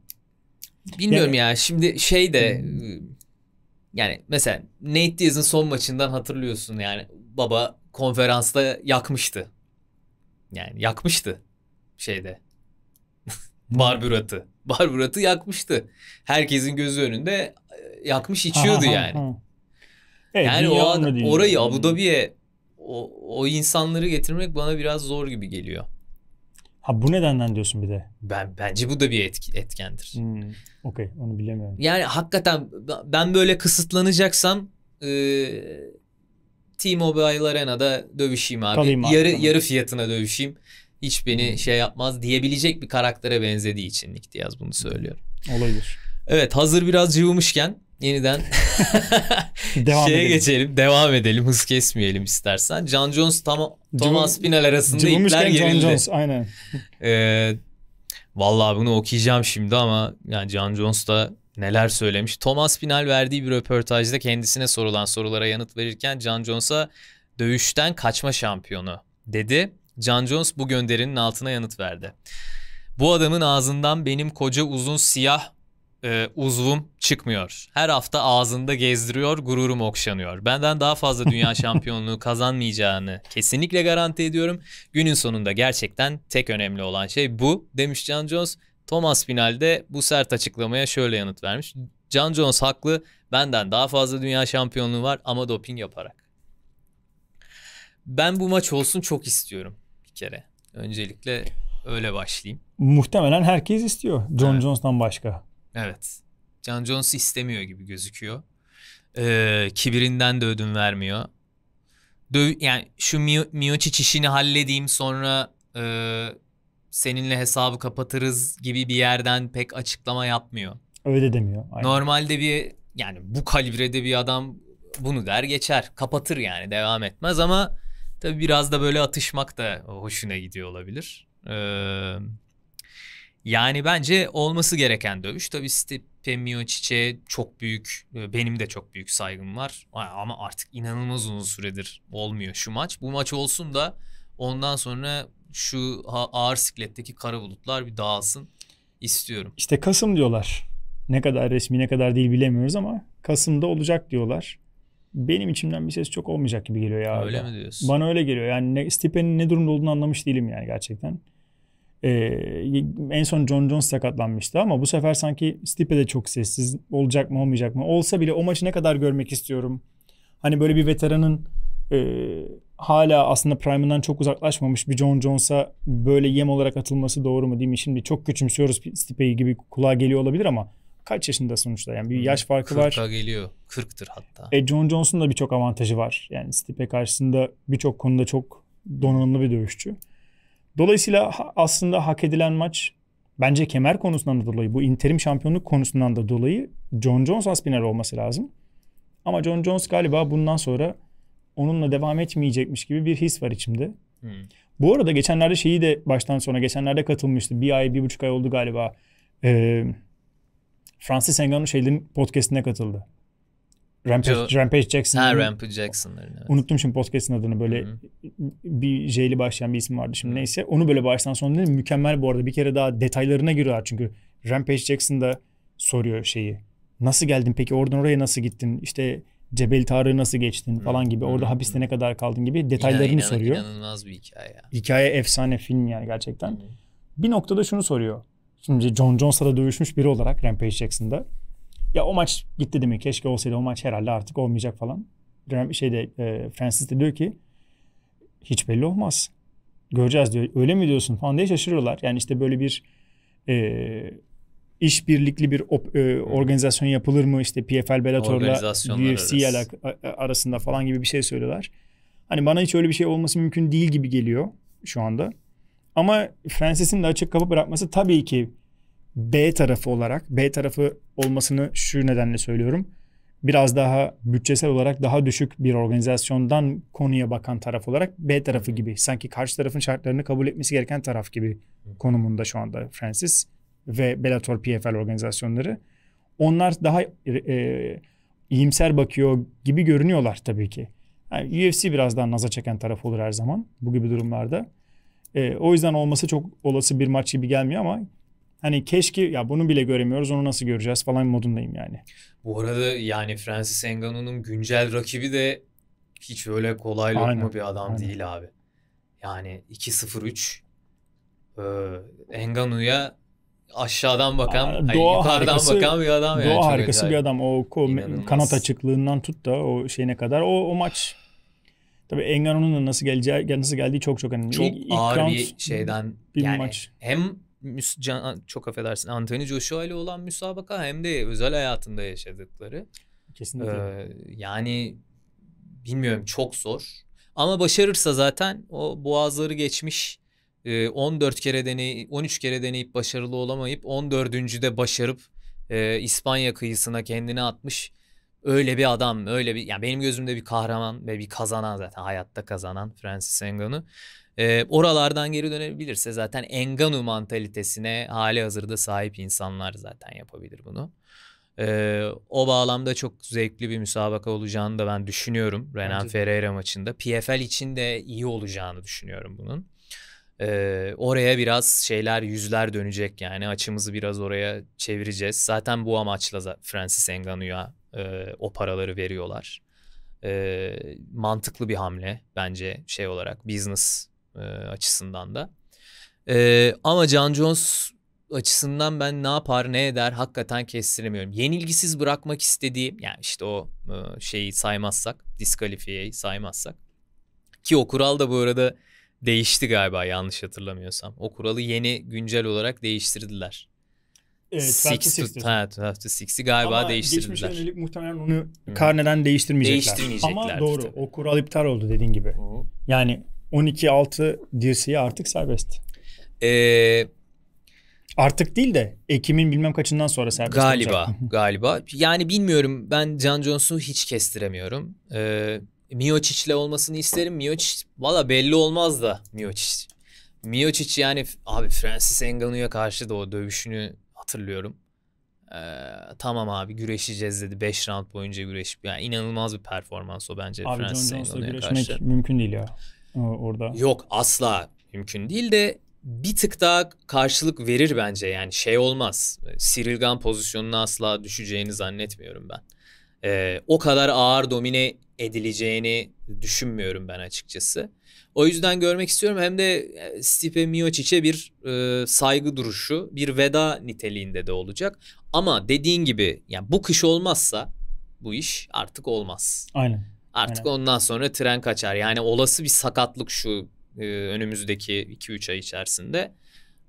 S1: bilmiyorum yani, ya şimdi şey de hmm. yani mesela Nate Diaz'ın son maçından hatırlıyorsun yani baba konferansta yakmıştı. Yani yakmıştı şeyde. Barburat'ı. Barburat'ı yakmıştı. Herkesin gözü önünde e, yakmış içiyordu yani. Evet, yani o an, orayı Abu Dhabi'ye o, o insanları getirmek bana biraz zor gibi geliyor.
S2: Ha bu nedenden diyorsun bir de.
S1: Ben bence bu da bir etki, etkendir. Hmm,
S2: Okey onu bilemiyorum.
S1: Yani hakikaten ben böyle kısıtlanacaksam e, T-Mobile Arena'da dövüşeyim abi. Kalayım yarı abi. yarı fiyatına dövüşeyim. Hiç beni hmm. şey yapmaz diyebilecek bir karaktere benzediği için Nick Diaz bunu söylüyorum. Olabilir. Evet hazır biraz cıvımışken yeniden devam şeye edelim. geçelim. Devam edelim. Hız kesmeyelim istersen. John Jones tam Thomas Pinal arasında ipler gerildi. John Jones aynen. Ee, vallahi bunu okuyacağım şimdi ama yani John Jones da neler söylemiş. Thomas Final verdiği bir röportajda kendisine sorulan sorulara yanıt verirken John Jones'a dövüşten kaçma şampiyonu dedi. John Jones bu gönderinin altına yanıt verdi. Bu adamın ağzından benim koca uzun siyah e, uzvum çıkmıyor. Her hafta ağzında gezdiriyor, gururum okşanıyor. Benden daha fazla dünya şampiyonluğu kazanmayacağını kesinlikle garanti ediyorum. Günün sonunda gerçekten tek önemli olan şey bu demiş John Jones. Thomas finalde bu sert açıklamaya şöyle yanıt vermiş. John Jones haklı. Benden daha fazla dünya şampiyonluğu var ama doping yaparak. Ben bu maç olsun çok istiyorum bir kere. Öncelikle öyle başlayayım.
S2: Muhtemelen herkes istiyor. John evet. Jones'tan başka.
S1: Evet. John Jones istemiyor gibi gözüküyor. Ee, kibirinden de ödün vermiyor. Döv yani şu Miocic işini halledeyim sonra e, seninle hesabı kapatırız gibi bir yerden pek açıklama yapmıyor.
S2: Öyle demiyor. Aynen.
S1: Normalde bir yani bu kalibrede bir adam bunu der geçer. Kapatır yani devam etmez ama tabii biraz da böyle atışmak da hoşuna gidiyor olabilir. Ee, yani bence olması gereken dövüş. Tabii Stipe Miocic'e çok büyük, e, benim de çok büyük saygım var. Ama artık inanılmaz uzun süredir olmuyor şu maç. Bu maç olsun da ondan sonra şu ağır sikletteki kara bulutlar bir dağılsın istiyorum.
S2: İşte Kasım diyorlar. Ne kadar resmi ne kadar değil bilemiyoruz ama Kasım'da olacak diyorlar. Benim içimden bir ses çok olmayacak gibi geliyor ya. Öyle mi diyorsun? Bana öyle geliyor. Yani ne, Stipe'nin ne durumda olduğunu anlamış değilim yani gerçekten. Ee, en son John Jones sakatlanmıştı ama bu sefer sanki Stipe de çok sessiz. Olacak mı olmayacak mı? Olsa bile o maçı ne kadar görmek istiyorum. Hani böyle bir veteranın e, hala aslında prime'ından çok uzaklaşmamış bir John Jones'a böyle yem olarak atılması doğru mu değil mi? Şimdi çok küçümsüyoruz Stipe'yi gibi kulağa geliyor olabilir ama kaç yaşında sonuçta yani bir yaş farkı 40'a var. 40'a
S1: geliyor. 40'tır hatta. E
S2: John Jones'un da birçok avantajı var. Yani Stipe karşısında birçok konuda çok donanımlı bir dövüşçü. Dolayısıyla aslında hak edilen maç bence kemer konusundan da dolayı bu interim şampiyonluk konusundan da dolayı John Jones Aspinall olması lazım. Ama John Jones galiba bundan sonra onunla devam etmeyecekmiş gibi bir his var içimde. Hmm. Bu arada geçenlerde şeyi de baştan sona geçenlerde katılmıştı. Bir ay, bir buçuk ay oldu galiba. Ee, Francis Ngannou şeylerin podcastine katıldı. Rampage, Rampage Jackson. Ha Rampage Jackson'ların evet. Unuttum şimdi podcast'in adını böyle Hı-hı. bir J'li başlayan bir isim vardı şimdi Hı-hı. neyse. Onu böyle baştan sona dedim. Mükemmel bu arada bir kere daha detaylarına giriyorlar çünkü Rampage Jackson da soruyor şeyi. Nasıl geldin peki oradan oraya nasıl gittin? İşte Cebel Tarık'ı nasıl geçtin falan hmm, gibi. Hmm, orada hapiste hmm. ne kadar kaldın gibi detaylarını İnan, soruyor. İnanılmaz bir hikaye. Ya. Hikaye efsane film yani gerçekten. Bir noktada şunu soruyor. Şimdi John Jones'a da dövüşmüş biri olarak Rampage Jackson'da. Ya o maç gitti demek keşke olsaydı o maç herhalde artık olmayacak falan. Şeyde e, Francis de diyor ki hiç belli olmaz. Göreceğiz diyor. Öyle mi diyorsun falan diye şaşırıyorlar. Yani işte böyle bir e, işbirlikli bir op, e, organizasyon yapılır mı? işte PFL Bellator'la UFC arası. arasında falan gibi bir şey söylüyorlar. Hani bana hiç öyle bir şey olması mümkün değil gibi geliyor şu anda. Ama Francis'in de açık kapı bırakması tabii ki B tarafı olarak, B tarafı olmasını şu nedenle söylüyorum. Biraz daha bütçesel olarak daha düşük bir organizasyondan konuya bakan taraf olarak B tarafı gibi. Sanki karşı tarafın şartlarını kabul etmesi gereken taraf gibi konumunda şu anda Francis ve Bellator PFL organizasyonları. Onlar daha e, iyimser bakıyor gibi görünüyorlar tabii ki. Yani UFC biraz daha naza çeken taraf olur her zaman bu gibi durumlarda. E, o yüzden olması çok olası bir maç gibi gelmiyor ama hani keşke ya bunu bile göremiyoruz onu nasıl göreceğiz falan modundayım yani.
S1: Bu arada yani Francis Ngannou'nun güncel rakibi de hiç öyle kolay lokma aynen, bir adam aynen. değil abi. Yani 2-0-3 ee, Engannou'ya aşağıdan bakan, doğa ay, yukarıdan harikası, bakan bir adam yani. Doğa harikası acayip. bir adam.
S2: O, o kanat açıklığından tut da o şeyine kadar. O, o maç Tabii Engano'nun da nasıl geleceği, nasıl geldiği çok çok önemli. Çok ilk, ağır round, bir şeyden bir yani maç.
S1: hem can, çok affedersin Anthony Joshua ile olan müsabaka hem de özel hayatında yaşadıkları. Kesinlikle. Ee, yani bilmiyorum çok zor. Ama başarırsa zaten o boğazları geçmiş 14 kere deneyip 13 kere deneyip başarılı olamayıp 14. de başarıp e, İspanya kıyısına kendini atmış öyle bir adam öyle bir yani benim gözümde bir kahraman ve bir kazanan zaten hayatta kazanan Francis Ngannou. E, oralardan geri dönebilirse zaten Engano mantalitesine hali hazırda sahip insanlar zaten yapabilir bunu. E, o bağlamda çok zevkli bir müsabaka olacağını da ben düşünüyorum Renan Ferreira maçında. PFL için de iyi olacağını düşünüyorum bunun. Ee, oraya biraz şeyler yüzler dönecek yani açımızı biraz oraya çevireceğiz. Zaten bu amaçla Francis Ngannou'ya e, o paraları veriyorlar. E, mantıklı bir hamle bence şey olarak business e, açısından da. E, ama John Jones açısından ben ne yapar ne eder hakikaten kestiremiyorum. Yenilgisiz bırakmak istediğim yani işte o e, şeyi saymazsak diskalifiyeyi saymazsak ki o kural da bu arada değişti galiba yanlış hatırlamıyorsam. O kuralı yeni güncel olarak değiştirdiler.
S2: Evet, six to, ha,
S1: to galiba Ama değiştirdiler. Geçmişe
S2: yönelik muhtemelen onu hmm. karneden değiştirmeyecekler. değiştirmeyecekler. Ama doğru tabii. o kural iptal oldu dediğin gibi. Hmm. Yani 12-6 dirseği artık serbest. Ee, artık değil de Ekim'in bilmem kaçından sonra serbest Galiba olacak.
S1: galiba yani bilmiyorum ben Can Jones'u hiç kestiremiyorum. Ee, Miocic'le olmasını isterim. Miocic valla belli olmaz da Miocic. Miocic yani abi Francis Ngannou'ya karşı da o dövüşünü hatırlıyorum. Ee, tamam abi güreşeceğiz dedi. 5 round boyunca güreş. yani inanılmaz bir performans o bence abi Francis Ngannou'ya karşı.
S2: mümkün değil ya orada.
S1: Yok asla mümkün değil de bir tık daha karşılık verir bence yani şey olmaz. Cyril Gunn pozisyonuna asla düşeceğini zannetmiyorum ben. Ee, o kadar ağır domine edileceğini düşünmüyorum ben açıkçası. O yüzden görmek istiyorum hem de e, Stipe Miocic'e bir e, saygı duruşu, bir veda niteliğinde de olacak. Ama dediğin gibi yani bu kış olmazsa bu iş artık olmaz. Aynen. Artık Aynen. ondan sonra tren kaçar. Yani olası bir sakatlık şu e, önümüzdeki 2-3 ay içerisinde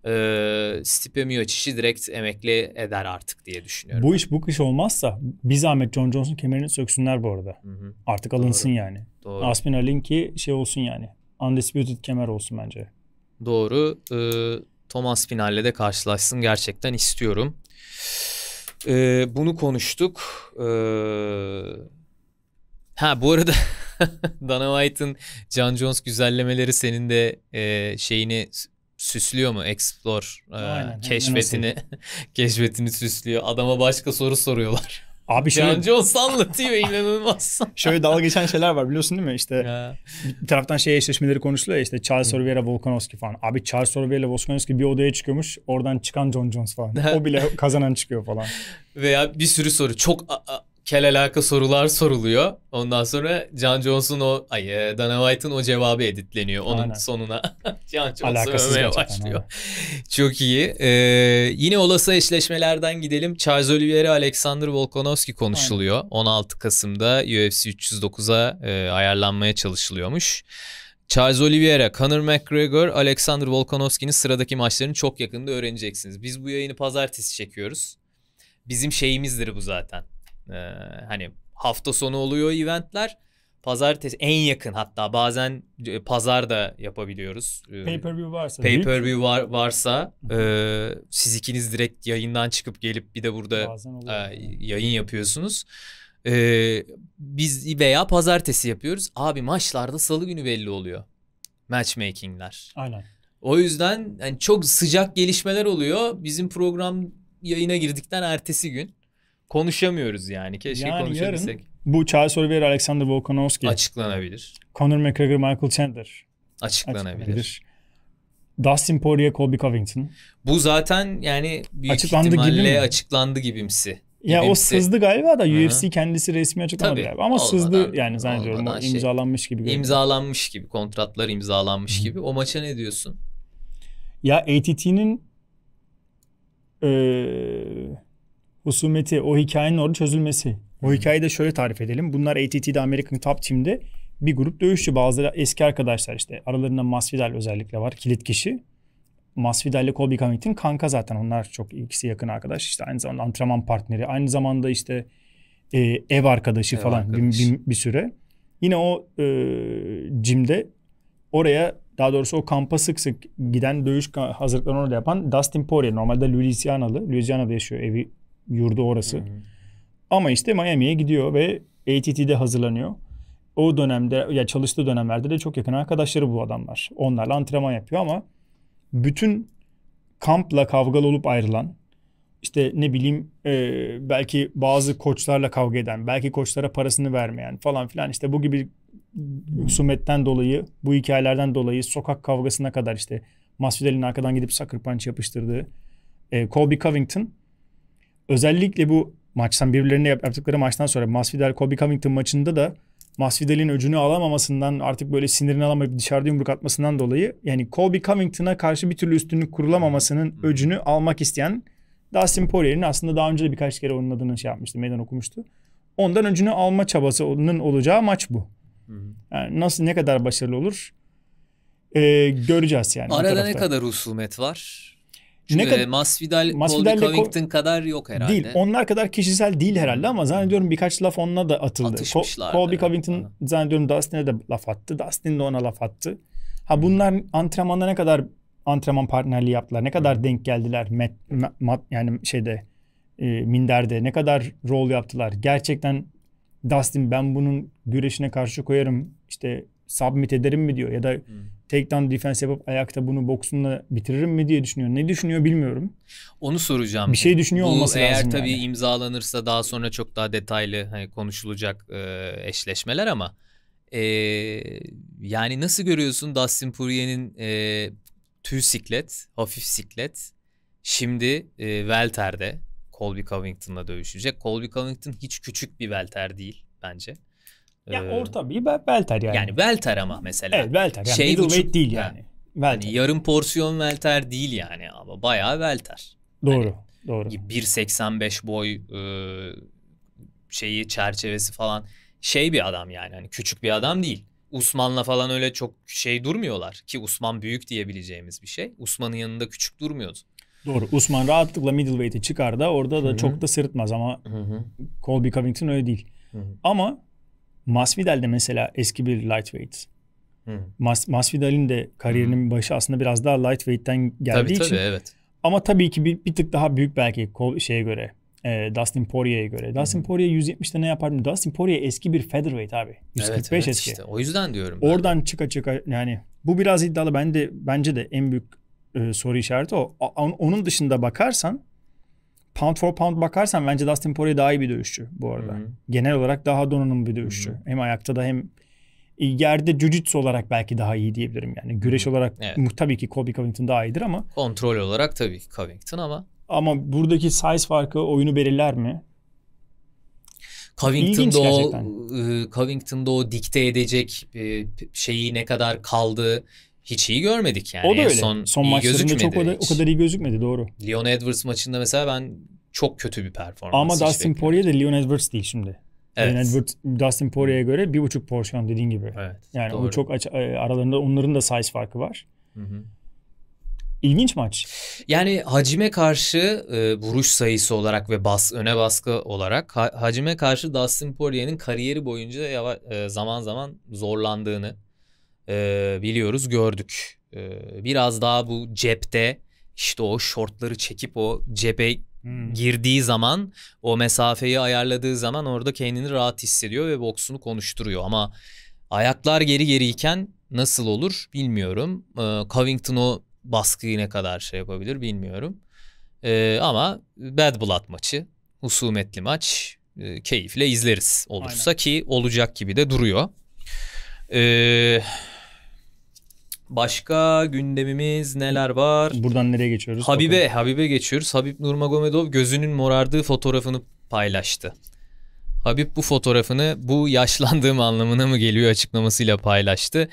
S1: e, Stipe Miocic'i direkt emekli eder artık diye
S2: düşünüyorum. Bu iş bu kış olmazsa biz zahmet John Johnson kemerini söksünler bu arada. Hı hı. Artık alınsın Doğru. yani. Doğru. Aspinall'in ki şey olsun yani. Undisputed kemer olsun bence.
S1: Doğru. E, Thomas Final'le de karşılaşsın gerçekten istiyorum. E, bunu konuştuk. E, ha bu arada Dana White'ın John Jones güzellemeleri senin de e, şeyini süslüyor mu explore e, Aynen, keşfetini keşfetini süslüyor. Adama başka soru soruyorlar. Abi şöyle... Can Jones anlatıyor inanılmaz. şöyle
S2: dalga geçen şeyler var biliyorsun değil mi? İşte ya. bir taraftan şey eşleşmeleri konuşuluyor ya işte Charles Oliveira Volkanovski falan. Abi Charles Oliveira Volkanovski bir odaya çıkıyormuş oradan çıkan John Jones falan. o bile kazanan çıkıyor falan.
S1: Veya bir sürü soru çok a a kel alaka sorular soruluyor. Ondan sonra John Jones'un o ay e, Dana White'ın o cevabı editleniyor. Onun Aynen. sonuna John Jones'u övmeye başlıyor. Çok iyi. Ee, yine olası eşleşmelerden gidelim. Charles Oliveira Alexander Volkanovski konuşuluyor. Aynen. 16 Kasım'da UFC 309'a e, ayarlanmaya çalışılıyormuş. Charles Oliveira, Conor McGregor, Alexander Volkanovski'nin sıradaki maçlarını çok yakında öğreneceksiniz. Biz bu yayını pazartesi çekiyoruz. Bizim şeyimizdir bu zaten ee, hani hafta sonu oluyor eventler. Pazartesi en yakın hatta bazen e, pazar da yapabiliyoruz. Ee, Pay per view varsa. Pay per view var, varsa e, siz ikiniz direkt yayından çıkıp gelip bir de burada e, yayın yapıyorsunuz. E, biz veya pazartesi yapıyoruz. Abi maçlarda salı günü belli oluyor. Matchmakingler. Aynen. O yüzden yani çok sıcak gelişmeler oluyor. Bizim program yayına girdikten ertesi gün konuşamıyoruz yani. Keşke yani konuşabilsek. Yarın
S2: bu Charles Oliveira, Alexander Volkanovski
S1: açıklanabilir.
S2: Conor McGregor, Michael Chandler
S1: açıklanabilir. açıklanabilir.
S2: Dustin Poirier, Colby Covington.
S1: Bu zaten yani büyük açıklandı ihtimalle gibi mi? açıklandı gibimsi. Ya Hepsi. o sızdı galiba da Hı-hı. UFC
S2: kendisi resmi açıklamadı Tabii, galiba. Ama olmadan, sızdı yani zannediyorum. O şey- imzalanmış gibi. Görünüyor.
S1: İmzalanmış gibi. Kontratlar imzalanmış Hı. gibi. O maça ne diyorsun?
S2: Ya ATT'nin husumeti, o hikayenin orada çözülmesi. O hmm. hikayeyi de şöyle tarif edelim. Bunlar ATT'de American Top Team'de bir grup dövüşçü. Bazıları eski arkadaşlar işte. Aralarında Masvidal özellikle var. Kilit kişi. Masvidal ile Colby Covington kanka zaten. Onlar çok ikisi yakın arkadaş. İşte aynı zamanda antrenman partneri. Aynı zamanda işte e, ev arkadaşı ev falan arkadaş. Bir, bir, bir süre. Yine o e, cimde oraya daha doğrusu o kampa sık sık giden dövüş hazırlıklarını orada yapan Dustin Poirier. Normalde Louisiana'lı. Louisiana'da yaşıyor. Evi yurdu orası. Hı hı. Ama işte Miami'ye gidiyor ve ATT'de hazırlanıyor. O dönemde ya çalıştığı dönemlerde de çok yakın arkadaşları bu adamlar. Onlarla antrenman yapıyor ama bütün kampla kavgalı olup ayrılan işte ne bileyim e, belki bazı koçlarla kavga eden, belki koçlara parasını vermeyen falan filan işte bu gibi husumetten dolayı, bu hikayelerden dolayı sokak kavgasına kadar işte Masvidal'in arkadan gidip sucker punch yapıştırdığı e, Colby Covington özellikle bu maçtan birbirlerine yaptıkları maçtan sonra Masvidal Kobe Covington maçında da Masvidal'in öcünü alamamasından artık böyle sinirini alamayıp dışarıda yumruk atmasından dolayı yani Colby Covington'a karşı bir türlü üstünlük kurulamamasının öcünü almak isteyen Dustin Poirier'in aslında daha önce de birkaç kere onun adını şey yapmıştı, meydan okumuştu. Ondan öcünü alma çabasının olacağı maç bu. Yani nasıl ne kadar başarılı olur ee, göreceğiz yani. Arada ne kadar
S1: husumet var? ne e, kadar, Masvidal, Masvidal Colby Covington Col- kadar yok herhalde. Değil.
S2: Onlar kadar kişisel değil hmm. herhalde ama zannediyorum birkaç laf onunla da atıldı. Col- Colby Covington ha. zannediyorum Dustin'e de laf attı. Dustin de ona laf attı. Ha hmm. bunlar antrenmanda ne kadar antrenman partnerliği yaptılar. Ne kadar hmm. denk geldiler met, mat, yani şeyde e, minderde ne kadar rol yaptılar. Gerçekten Dustin ben bunun güreşine karşı koyarım işte submit ederim mi diyor ya da hmm takedown defense yapıp ayakta bunu boksunla bitiririm mi diye düşünüyor. Ne düşünüyor bilmiyorum.
S1: Onu soracağım. Bir şey düşünüyor Bu olması eğer lazım. Eğer tabii yani. imzalanırsa daha sonra çok daha detaylı hani konuşulacak e, eşleşmeler ama e, yani nasıl görüyorsun Dustin Poirier'in e, tüy siklet, hafif siklet şimdi e, Welter'de Colby Covington'la dövüşecek. Colby Covington hiç küçük bir Welter değil bence. Ya ee, orta
S2: bir belter yani. Yani
S1: belter ama mesela. Evet belter. Yani şey middleweight değil yani. yani. Velter. Hani yarım porsiyon velter değil yani ama bayağı velter. Doğru. Hani doğru. 1.85 boy e, şeyi çerçevesi falan şey bir adam yani hani küçük bir adam değil. Usman'la falan öyle çok şey durmuyorlar ki Usman büyük diyebileceğimiz bir şey. Usman'ın yanında küçük durmuyordu.
S2: Doğru. Usman rahatlıkla middleweight'i çıkar da orada da Hı-hı. çok da sırıtmaz ama Hı-hı. Colby Covington öyle değil. Hı-hı. Ama Masvidal de mesela eski bir lightweight. Hı. Masvidal'in de kariyerinin Hı. başı aslında biraz daha lightweight'ten geldiği tabii, için. Tabii evet. Ama tabii ki bir, bir tık daha büyük belki şeye göre. E, Dustin Poirier'e göre. Dustin Poirier 170'te ne yapardı? Dustin Poirier eski bir featherweight abi. 145 evet, evet, eski. Işte, o yüzden diyorum. Oradan çıka çıka yani bu biraz iddialı. Ben de bence de en büyük e, soru işareti o. A, onun dışında bakarsan pound for pound bakarsan bence Dustin Poirier daha iyi bir dövüşçü bu arada. Hı-hı. Genel olarak daha donanımlı bir dövüşçü. Hı-hı. Hem ayakta da hem yerde jiu olarak belki daha iyi diyebilirim yani. Güreş Hı-hı. olarak evet. tabii ki Colby Covington daha iyidir ama.
S1: Kontrol olarak tabii ki Covington ama.
S2: Ama buradaki size farkı oyunu belirler mi? Covington'da o,
S1: ıı, Covington'da o dikte edecek şeyi ne kadar kaldı hiç iyi görmedik yani. O da öyle. En son son maçlarında çok o, da,
S2: o kadar iyi gözükmedi doğru.
S1: Leon Edwards maçında mesela ben çok kötü bir performans. Ama Dustin
S2: Poirier de Leon Edwards değil şimdi. Evet. Leon Edwards Dustin Poirier'e göre bir buçuk porsiyon dediğin gibi. Evet, yani doğru. o çok aç- e, aralarında onların da size farkı var. Hı hı. İlginç maç.
S1: Yani hacime karşı e, vuruş sayısı olarak ve bas öne baskı olarak ha, hacime karşı Dustin Poirier'in kariyeri boyunca yava, e, zaman zaman zorlandığını e, biliyoruz gördük. E, biraz daha bu cepte işte o şortları çekip o cebe hmm. girdiği zaman o mesafeyi ayarladığı zaman orada kendini rahat hissediyor ve boksunu konuşturuyor. Ama ayaklar geri geriyken nasıl olur bilmiyorum. E, Covington o baskıyı ne kadar şey yapabilir bilmiyorum. E, ama Bad Blood maçı husumetli maç keyifle izleriz olursa Aynen. ki olacak gibi de duruyor. Eee Başka gündemimiz neler var? Buradan nereye geçiyoruz? Habibe, Bakalım. Habibe geçiyoruz. Habib Nurmagomedov gözünün morardığı fotoğrafını paylaştı. Habib bu fotoğrafını bu yaşlandığım anlamına mı geliyor açıklamasıyla paylaştı.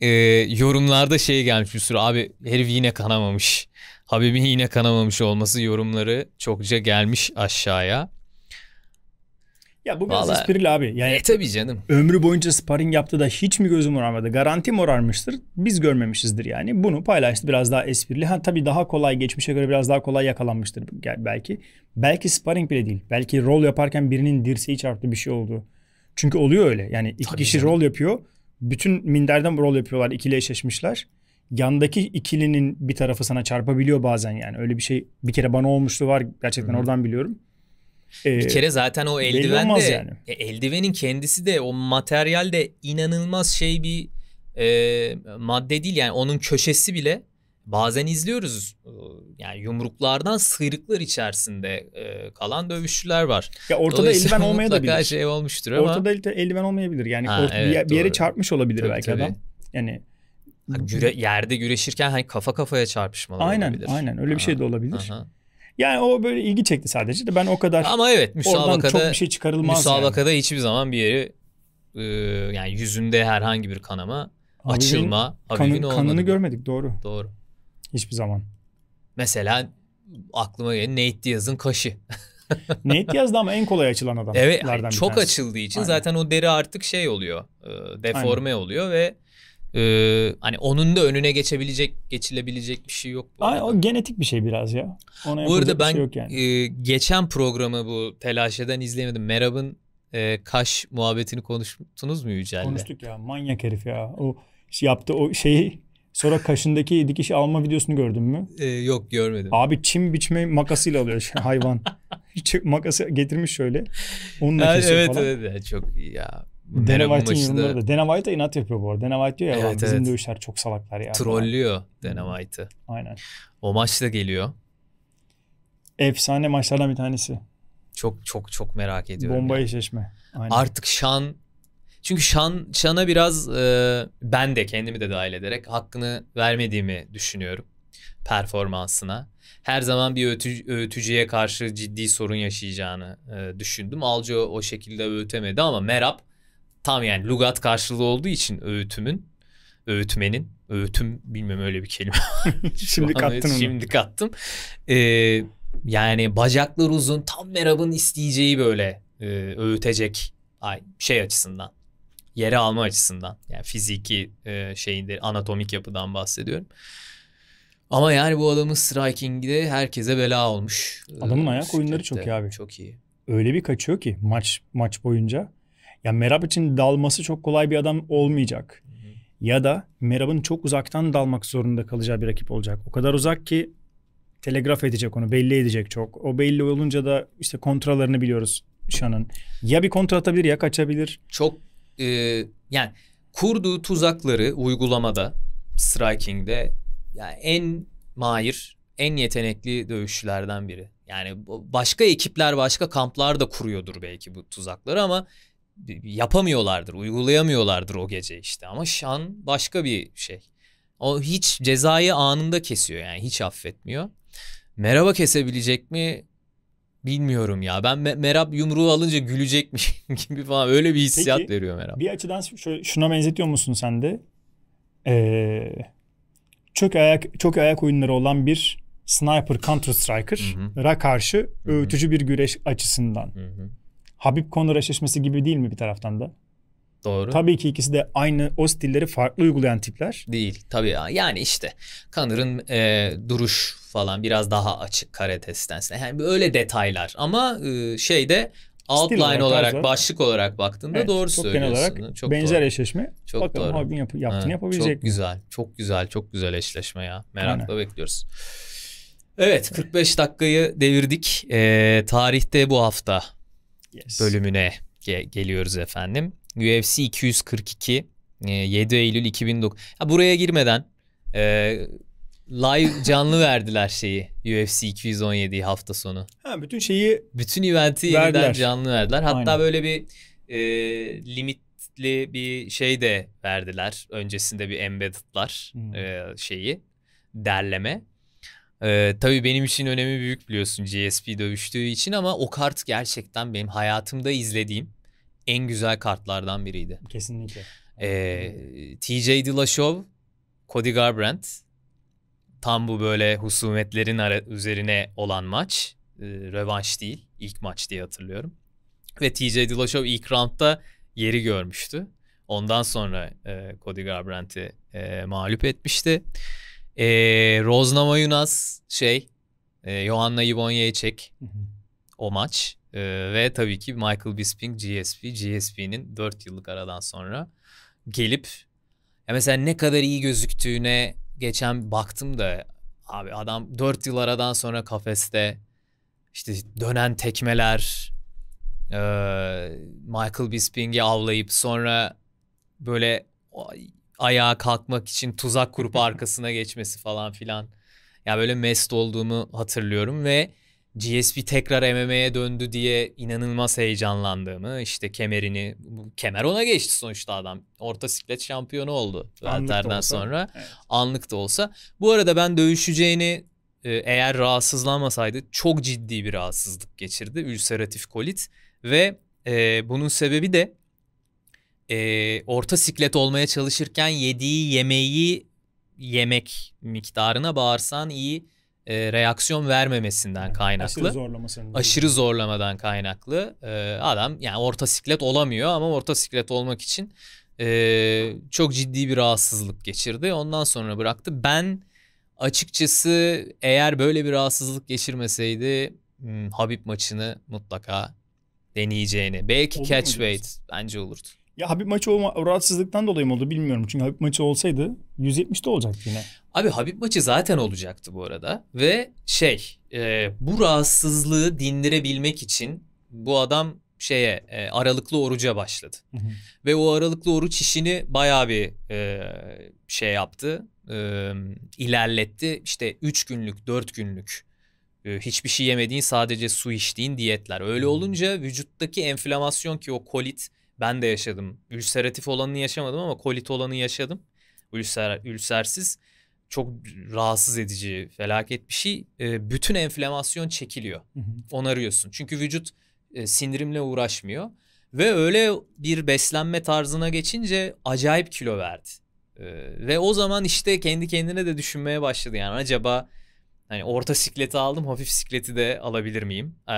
S1: Ee, yorumlarda şey gelmiş bir sürü abi herif yine kanamamış. Habib'in yine kanamamış olması yorumları çokça gelmiş aşağıya.
S2: Ya bu biraz Vallahi, esprili abi. Yani e tabii canım. Ömrü boyunca sparring yaptı da hiç mi gözüm morarmadı? Garanti morarmıştır. Biz görmemişizdir yani. Bunu paylaştı biraz daha esprili. Ha tabii daha kolay geçmişe göre biraz daha kolay yakalanmıştır belki. Belki sparring bile değil. Belki rol yaparken birinin dirseği çarptı bir şey oldu. Çünkü oluyor öyle. Yani iki tabii kişi canım. rol yapıyor. Bütün minderden rol yapıyorlar. İkili eşleşmişler. Yandaki ikilinin bir tarafı sana çarpabiliyor bazen yani. Öyle bir şey bir kere bana olmuştu var. Gerçekten Hı-hı. oradan biliyorum. Ee, bir kere zaten o eldiven de yani.
S1: E, eldivenin kendisi de o materyal de inanılmaz şey bir e, madde değil yani onun köşesi bile bazen izliyoruz ee, yani yumruklardan sıyrıklar içerisinde e, kalan dövüşçüler var. Ya ortada eldiven olmaya da bilir. şey olmuştur ama.
S2: Ortada eldiven olmayabilir. Yani ha, evet, bir, bir yere çarpmış olabilir tabii, belki tabii. adam.
S1: Yani Güre, yerde güreşirken hani kafa kafaya çarpışmalar aynen, olabilir. Aynen
S2: öyle bir aha, şey de olabilir. Aha. Yani o böyle ilgi çekti sadece de ben o kadar Ama evet müsabakada çok bir şey çıkarılmaz. Müsabakada
S1: yani. hiçbir zaman bir yeri e, yani yüzünde herhangi bir kanama, Habibin, açılma, kanı, kanını
S2: görmedik doğru. Doğru. Hiçbir zaman.
S1: Mesela aklıma gelen Nate Diaz'ın kaşı. Nate da ama en kolay açılan adamlardan evet, yani çok bir tanesi. açıldığı için Aynen. zaten o deri artık şey oluyor. E, deforme Aynen. oluyor ve ee, hani onun da önüne geçebilecek, geçilebilecek bir şey yok. Bu Ay, o genetik bir şey biraz ya.
S2: Ona bu arada ben şey yok yani.
S1: e, geçen programı bu telaşeden izlemedim. Merab'ın e, kaş muhabbetini konuştunuz mu Yücel'le? Konuştuk
S2: ya manyak herif ya. O yaptı o şeyi Sonra kaşındaki dikiş alma videosunu gördün mü?
S1: Ee, yok görmedim.
S2: Abi çim biçme makasıyla alıyor hayvan. makası getirmiş şöyle. Onunla yani, kesiyor evet, falan. Evet
S1: evet çok iyi ya. Dana White'in yorumları
S2: da. Dana da inat yapıyor bu arada. Dana White diyor ya evet, bizim evet. dövüşler çok salaklar ya. Trollüyor
S1: Dana White'ı. Aynen. O maç da geliyor.
S2: Efsane maçlardan bir tanesi.
S1: Çok çok çok merak ediyorum. Bomba yani. eşleşme. Aynen. Artık Şan çünkü Şan Şan'a biraz e, ben de kendimi de dahil ederek hakkını vermediğimi düşünüyorum performansına. Her zaman bir öğütü, öğütücüye karşı ciddi sorun yaşayacağını e, düşündüm. Alco o şekilde öğütemedi ama Merap tam yani lugat karşılığı olduğu için öğütümün öğütmenin öğütüm bilmem öyle bir kelime. şimdi kattım Şimdi kattım. Ee, yani bacaklar uzun tam merhabın isteyeceği böyle e, öğütecek ay şey açısından yere alma açısından yani fiziki e, şeyinde anatomik yapıdan bahsediyorum. Ama yani bu adamın strikingde herkese bela olmuş. Adamın ee, ayak oyunları çok iyi abi. Çok iyi.
S2: Öyle bir kaçıyor ki maç maç boyunca. Ya Merab için dalması çok kolay bir adam olmayacak. Hı hı. Ya da Merab'ın çok uzaktan dalmak zorunda kalacağı bir rakip olacak. O kadar uzak ki telegraf edecek onu belli edecek çok. O belli olunca da işte kontralarını biliyoruz Şan'ın. Ya bir kontra atabilir ya kaçabilir. Çok
S1: e, yani kurduğu tuzakları uygulamada striking'de yani en mahir, en yetenekli dövüşçülerden biri. Yani başka ekipler, başka kamplar da kuruyordur belki bu tuzakları ama yapamıyorlardır, uygulayamıyorlardır o gece işte. Ama şan başka bir şey. O hiç cezayı anında kesiyor yani hiç affetmiyor. Merhaba kesebilecek mi bilmiyorum ya. Ben me- yumruğu alınca gülecek mi gibi falan öyle bir hissiyat Peki, veriyor Merab. Bir açıdan şöyle,
S2: şuna benzetiyor musun sen de? Ee, çok ayak çok ayak oyunları olan bir sniper counter
S1: striker'a
S2: karşı öğütücü bir güreş açısından. Hı hı. Habib Conor eşleşmesi gibi değil mi bir taraftan da? Doğru. Tabii ki ikisi de aynı o stilleri
S1: farklı uygulayan tipler. Değil tabii ya. yani işte Connor'ın e, duruş falan biraz daha açık karate stansına. Yani öyle detaylar ama e, şeyde outline olarak, olarak başlık olarak baktığında evet, doğru çok söylüyorsun. olarak çok benzer doğru.
S2: eşleşme. Çok Bakalım doğru. Harbin yap- yaptığını ha, yapabilecek Çok mi?
S1: güzel. Çok güzel. Çok güzel eşleşme ya. Merakla Aynen. bekliyoruz. Evet 45 dakikayı devirdik. Ee, tarihte bu hafta yes. bölümüne ge- geliyoruz efendim. UFC 242 7 Eylül 2009. Ha, buraya girmeden e, live canlı verdiler şeyi UFC 217 hafta sonu. Ha bütün şeyi bütün eventi verdiler. yeniden canlı verdiler. Hatta Aynen. böyle bir e, limitli bir şey de verdiler. Öncesinde bir embedded'lar hmm. e, şeyi derleme. Ee, tabii benim için önemi büyük biliyorsun GSP dövüştüğü için ama o kart gerçekten benim hayatımda izlediğim en güzel kartlardan biriydi. Kesinlikle. Ee, TJ Dillashaw, Cody Garbrandt tam bu böyle husumetlerin üzerine olan maç. Ee, rövanş değil ilk maç diye hatırlıyorum. Ve TJ Dillashaw ilk roundda yeri görmüştü. Ondan sonra e, Cody Garbrandt'i e, mağlup etmişti. Ee, Rozna Mayunas şey. E, Johanna Ibonyecek. O maç. E, ve tabii ki Michael Bisping GSP. GSP'nin 4 yıllık aradan sonra gelip ya mesela ne kadar iyi gözüktüğüne geçen baktım da abi adam 4 yıl aradan sonra kafeste işte dönen tekmeler e, Michael Bisping'i avlayıp sonra böyle ayağa kalkmak için tuzak kurup arkasına geçmesi falan filan. Ya böyle mest olduğumu hatırlıyorum ve GSP tekrar MMA'ye döndü diye inanılmaz heyecanlandığımı işte kemerini kemer ona geçti sonuçta adam. Orta siklet şampiyonu oldu Welter'den sonra. Evet. Anlık da olsa. Bu arada ben dövüşeceğini e, eğer rahatsızlanmasaydı çok ciddi bir rahatsızlık geçirdi. Ülseratif kolit ve e, bunun sebebi de e, orta siklet olmaya çalışırken yediği yemeği yemek miktarına bağırsan iyi e, reaksiyon vermemesinden kaynaklı. Aşırı zorlamasından. Aşırı zorlamadan kaynaklı. E, adam yani orta siklet olamıyor ama orta siklet olmak için e, çok ciddi bir rahatsızlık geçirdi. Ondan sonra bıraktı. Ben açıkçası eğer böyle bir rahatsızlık geçirmeseydi hmm, Habib maçını mutlaka deneyeceğini. Belki Olur catch weight bence olurdu.
S2: Ya Habib maçı o rahatsızlıktan dolayı mı oldu bilmiyorum. Çünkü Habib maçı olsaydı 170'de olacaktı yine.
S1: Abi Habib maçı zaten olacaktı bu arada. Ve şey e, bu rahatsızlığı dindirebilmek için bu adam şeye e, aralıklı oruca başladı. Ve o aralıklı oruç işini bayağı bir e, şey yaptı. E, ilerletti. İşte 3 günlük 4 günlük e, hiçbir şey yemediğin sadece su içtiğin diyetler. Öyle olunca vücuttaki enflamasyon ki o kolit ben de yaşadım. Ülseratif olanını yaşamadım ama kolit olanı yaşadım. Ülser, ülsersiz çok rahatsız edici, felaket bir şey. E, bütün enflamasyon çekiliyor. Onarıyorsun. Çünkü vücut e, sindirimle uğraşmıyor. Ve öyle bir beslenme tarzına geçince acayip kilo verdi. E, ve o zaman işte kendi kendine de düşünmeye başladı. Yani acaba hani orta sikleti aldım hafif sikleti de alabilir miyim? E,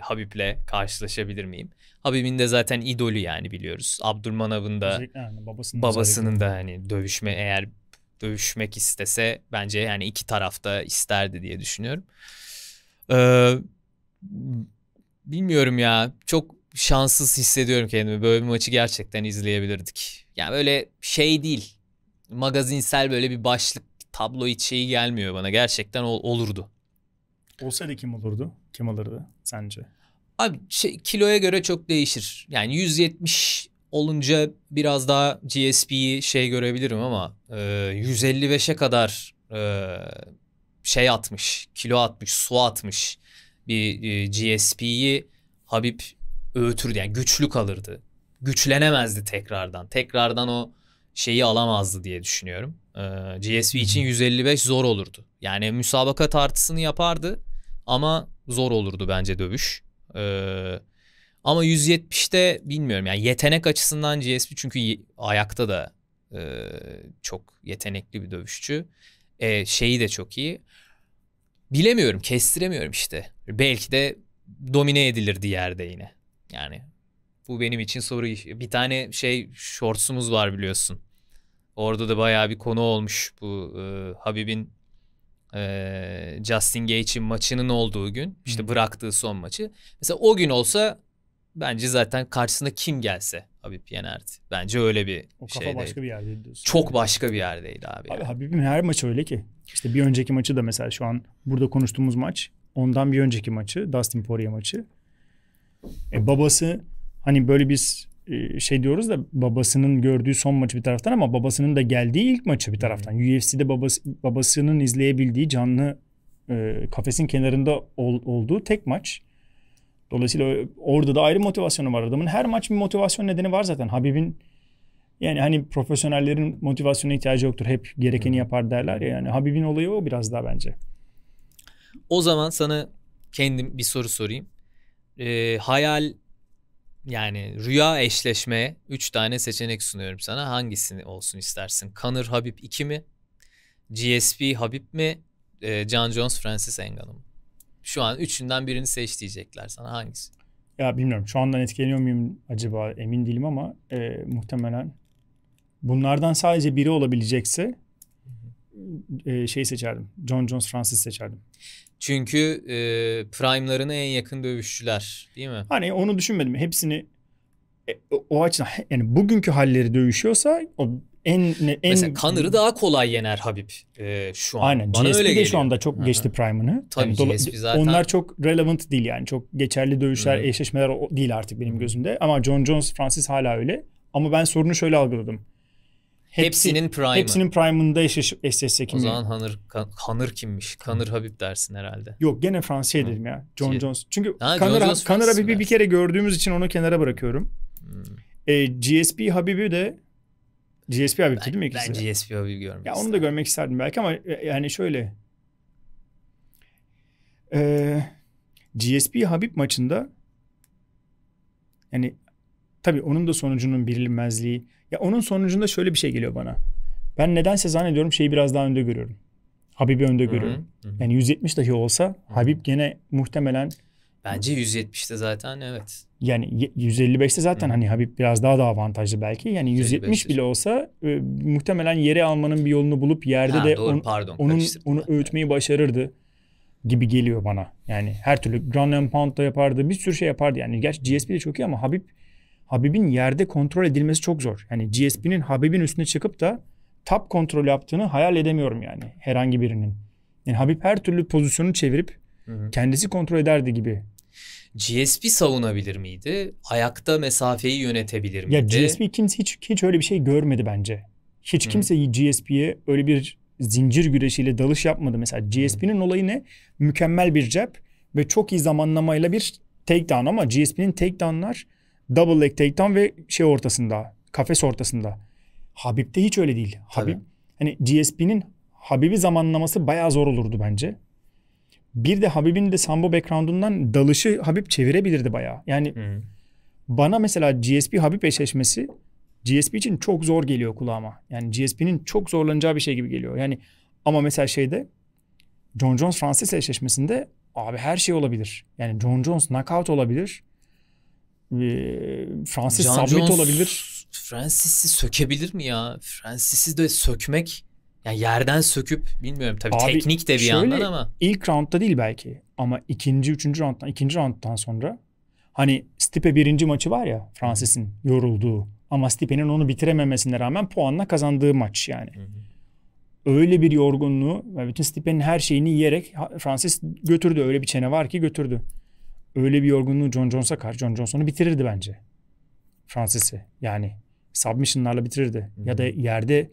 S1: Habib'le karşılaşabilir miyim? Habib'in de zaten idolü yani biliyoruz. Abdurmanav'ın da yani babasının, babasının da hani dövüşme eğer dövüşmek istese bence yani iki tarafta isterdi diye düşünüyorum. Ee, bilmiyorum ya çok şanssız hissediyorum kendimi. Böyle bir maçı gerçekten izleyebilirdik. Yani böyle şey değil. Magazinsel böyle bir başlık tablo hiç gelmiyor bana. Gerçekten ol, olurdu.
S2: Olsaydı kim olurdu? Kim alırdı sence?
S1: Abi şey, kiloya göre çok değişir. Yani 170 olunca biraz daha GSP'yi şey görebilirim ama e, 155'e kadar e, şey atmış, kilo atmış, su atmış bir e, GSP'yi Habib öğütürdü. Yani güçlü kalırdı. Güçlenemezdi tekrardan. Tekrardan o şeyi alamazdı diye düşünüyorum. E, GSP için 155 zor olurdu. Yani müsabaka tartısını yapardı ama zor olurdu bence dövüş. Ee, ama 170'te bilmiyorum yani yetenek açısından GSP çünkü ayakta da e, çok yetenekli bir dövüşçü. E, şeyi de çok iyi. Bilemiyorum kestiremiyorum işte. Belki de domine edilir diğerde yine. Yani bu benim için soru. Bir tane şey shortsumuz var biliyorsun. Orada da bayağı bir konu olmuş bu e, Habib'in e, Justin Gaethje'in maçının olduğu gün işte bıraktığı son maçı. Mesela o gün olsa bence zaten karşısına kim gelse Habib yenerdi. Bence öyle bir o kafa şeydeydi. başka bir yerdeydi diyorsun. Çok başka bir yerdeydi abi. Abi yani.
S2: Habib'in her maçı öyle ki. İşte bir önceki maçı da mesela şu an burada konuştuğumuz maç. Ondan bir önceki maçı Dustin Poirier maçı. E babası hani böyle biz e, şey diyoruz da babasının gördüğü son maçı bir taraftan ama babasının da geldiği ilk maçı bir taraftan. UFC'de babası, babasının izleyebildiği canlı e, kafesin kenarında ol, olduğu tek maç. Dolayısıyla orada da ayrı motivasyonu var adamın. Her maç bir motivasyon nedeni var zaten. Habib'in yani hani profesyonellerin motivasyona ihtiyacı yoktur. Hep gerekeni yapar derler ya. Yani Habib'in olayı o biraz daha bence.
S1: O zaman sana kendim bir soru sorayım. Ee, hayal yani rüya eşleşme 3 tane seçenek sunuyorum sana. Hangisini olsun istersin? Connor Habib 2 mi? GSP Habib mi? E, ee, John Jones Francis Ngannou mu? Şu an üçünden birini seç diyecekler sana. Hangisi?
S2: Ya bilmiyorum. Şu andan etkileniyor muyum acaba emin değilim ama e, muhtemelen bunlardan sadece biri olabilecekse e, şey seçerdim. John Jones Francis seçerdim.
S1: Çünkü e, prime'larına en yakın dövüşçüler değil mi? Hani onu düşünmedim. Hepsini
S2: e, o açıdan yani bugünkü halleri dövüşüyorsa o en en Mesela Connor'ı daha
S1: kolay yener Habib e, şu an. Aynen. Bana GSP öyle de şu anda
S2: çok Hı-hı. geçti prime'ını.
S1: Tabii yani GSP zaten.
S2: Onlar çok relevant değil yani. Çok geçerli dövüşler, Hı-hı. eşleşmeler değil artık benim gözümde. Ama John Jones, Francis hala öyle. Ama ben sorunu şöyle algıladım hepsinin prime'ı. Hepsinin
S1: prime'ında eşleş, eşleşse kim? O zaman Hunter, Hunter kimmiş? Hunter Habib dersin herhalde.
S2: Yok gene Fransa'ya dedim ya. John şey. Jones. Çünkü ha, Hunter, Habib'i bir kere gördüğümüz için onu kenara bırakıyorum. Hmm. E, GSP Habib'i de GSP Habib değil mi ikisi? Ben GSP Habib görmek Ya onu da görmek isterdim belki ama e, yani şöyle. E, GSP Habib maçında yani tabii onun da sonucunun bilinmezliği ya onun sonucunda şöyle bir şey geliyor bana. Ben nedense zannediyorum şeyi biraz daha önde görüyorum. Habib'i önde görüyorum. Hı-hı. Yani 170 dahi olsa Hı-hı. Habib gene muhtemelen
S1: Bence 170'te zaten evet.
S2: Yani 155'te zaten Hı. hani Habib biraz daha da avantajlı belki. Yani 170
S1: 155'te. bile olsa e,
S2: muhtemelen yere almanın bir yolunu bulup yerde ha, de doğru, on, pardon, onun onu yani. öğütmeyi başarırdı gibi geliyor bana. Yani her türlü ground and pound da yapardı. Bir sürü şey yapardı. Yani gerçi GSP de çok iyi ama Habib Habib'in yerde kontrol edilmesi çok zor. Yani GSP'nin Habib'in üstüne çıkıp da tap kontrol yaptığını hayal edemiyorum yani herhangi birinin. Yani Habib her türlü pozisyonu çevirip kendisi kontrol ederdi gibi.
S1: GSP savunabilir miydi? Ayakta mesafeyi yönetebilir miydi? Ya GSP
S2: kimse hiç hiç öyle bir şey görmedi bence. Hiç kimse hı GSP'ye öyle bir zincir güreşiyle dalış yapmadı. Mesela GSP'nin olayı ne? Mükemmel bir cep ve çok iyi zamanlamayla bir takedown ama GSP'nin takedownlar Double leg takedown ve şey ortasında. Kafes ortasında. Habib'de hiç öyle değil. Habib hani GSP'nin Habib'i zamanlaması bayağı zor olurdu bence. Bir de Habib'in de sambo background'undan dalışı Habib çevirebilirdi bayağı. Yani Hı. bana mesela GSP Habib eşleşmesi GSP için çok zor geliyor kulağıma. Yani GSP'nin çok zorlanacağı bir şey gibi geliyor. Yani ama mesela şeyde John Jones Francis eşleşmesinde abi her şey olabilir. Yani John Jones knockout olabilir. Francis John Submit Jones, olabilir.
S1: Francis'i sökebilir mi ya? Francis'i de sökmek yani yerden söküp bilmiyorum tabii Abi, teknik de bir şöyle, yandan ama. ilk roundda
S2: değil belki ama ikinci, üçüncü roundtan ikinci roundtan sonra hani Stipe birinci maçı var ya Francis'in yorulduğu ama Stipe'nin onu bitirememesine rağmen puanla kazandığı maç yani. Öyle bir yorgunluğu ve bütün Stipe'nin her şeyini yiyerek Francis götürdü. Öyle bir çene var ki götürdü öyle bir yorgunluğu John Jones'a karşı John Jones onu bitirirdi bence. Francis'i yani submissionlarla bitirirdi. hı Ya da yerde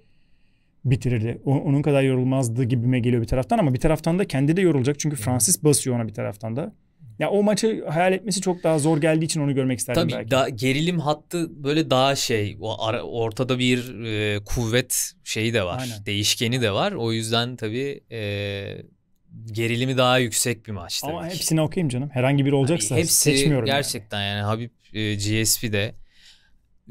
S2: bitirirdi. O, onun kadar yorulmazdı gibime geliyor bir taraftan ama bir taraftan da kendi de yorulacak. Çünkü Francis basıyor ona bir taraftan da. Ya o maçı hayal etmesi çok daha zor geldiği için onu görmek isterdim Tabii,
S1: belki. Da, gerilim hattı böyle daha şey o ara, ortada bir e, kuvvet şeyi de var. Aynen. Değişkeni de var. O yüzden tabii e, gerilimi daha yüksek bir maç Ama
S2: ki. hepsini okuyayım canım. Herhangi biri hani olacaksa yani hepsi seçmiyorum.
S1: gerçekten yani, yani Habib e, GSP'de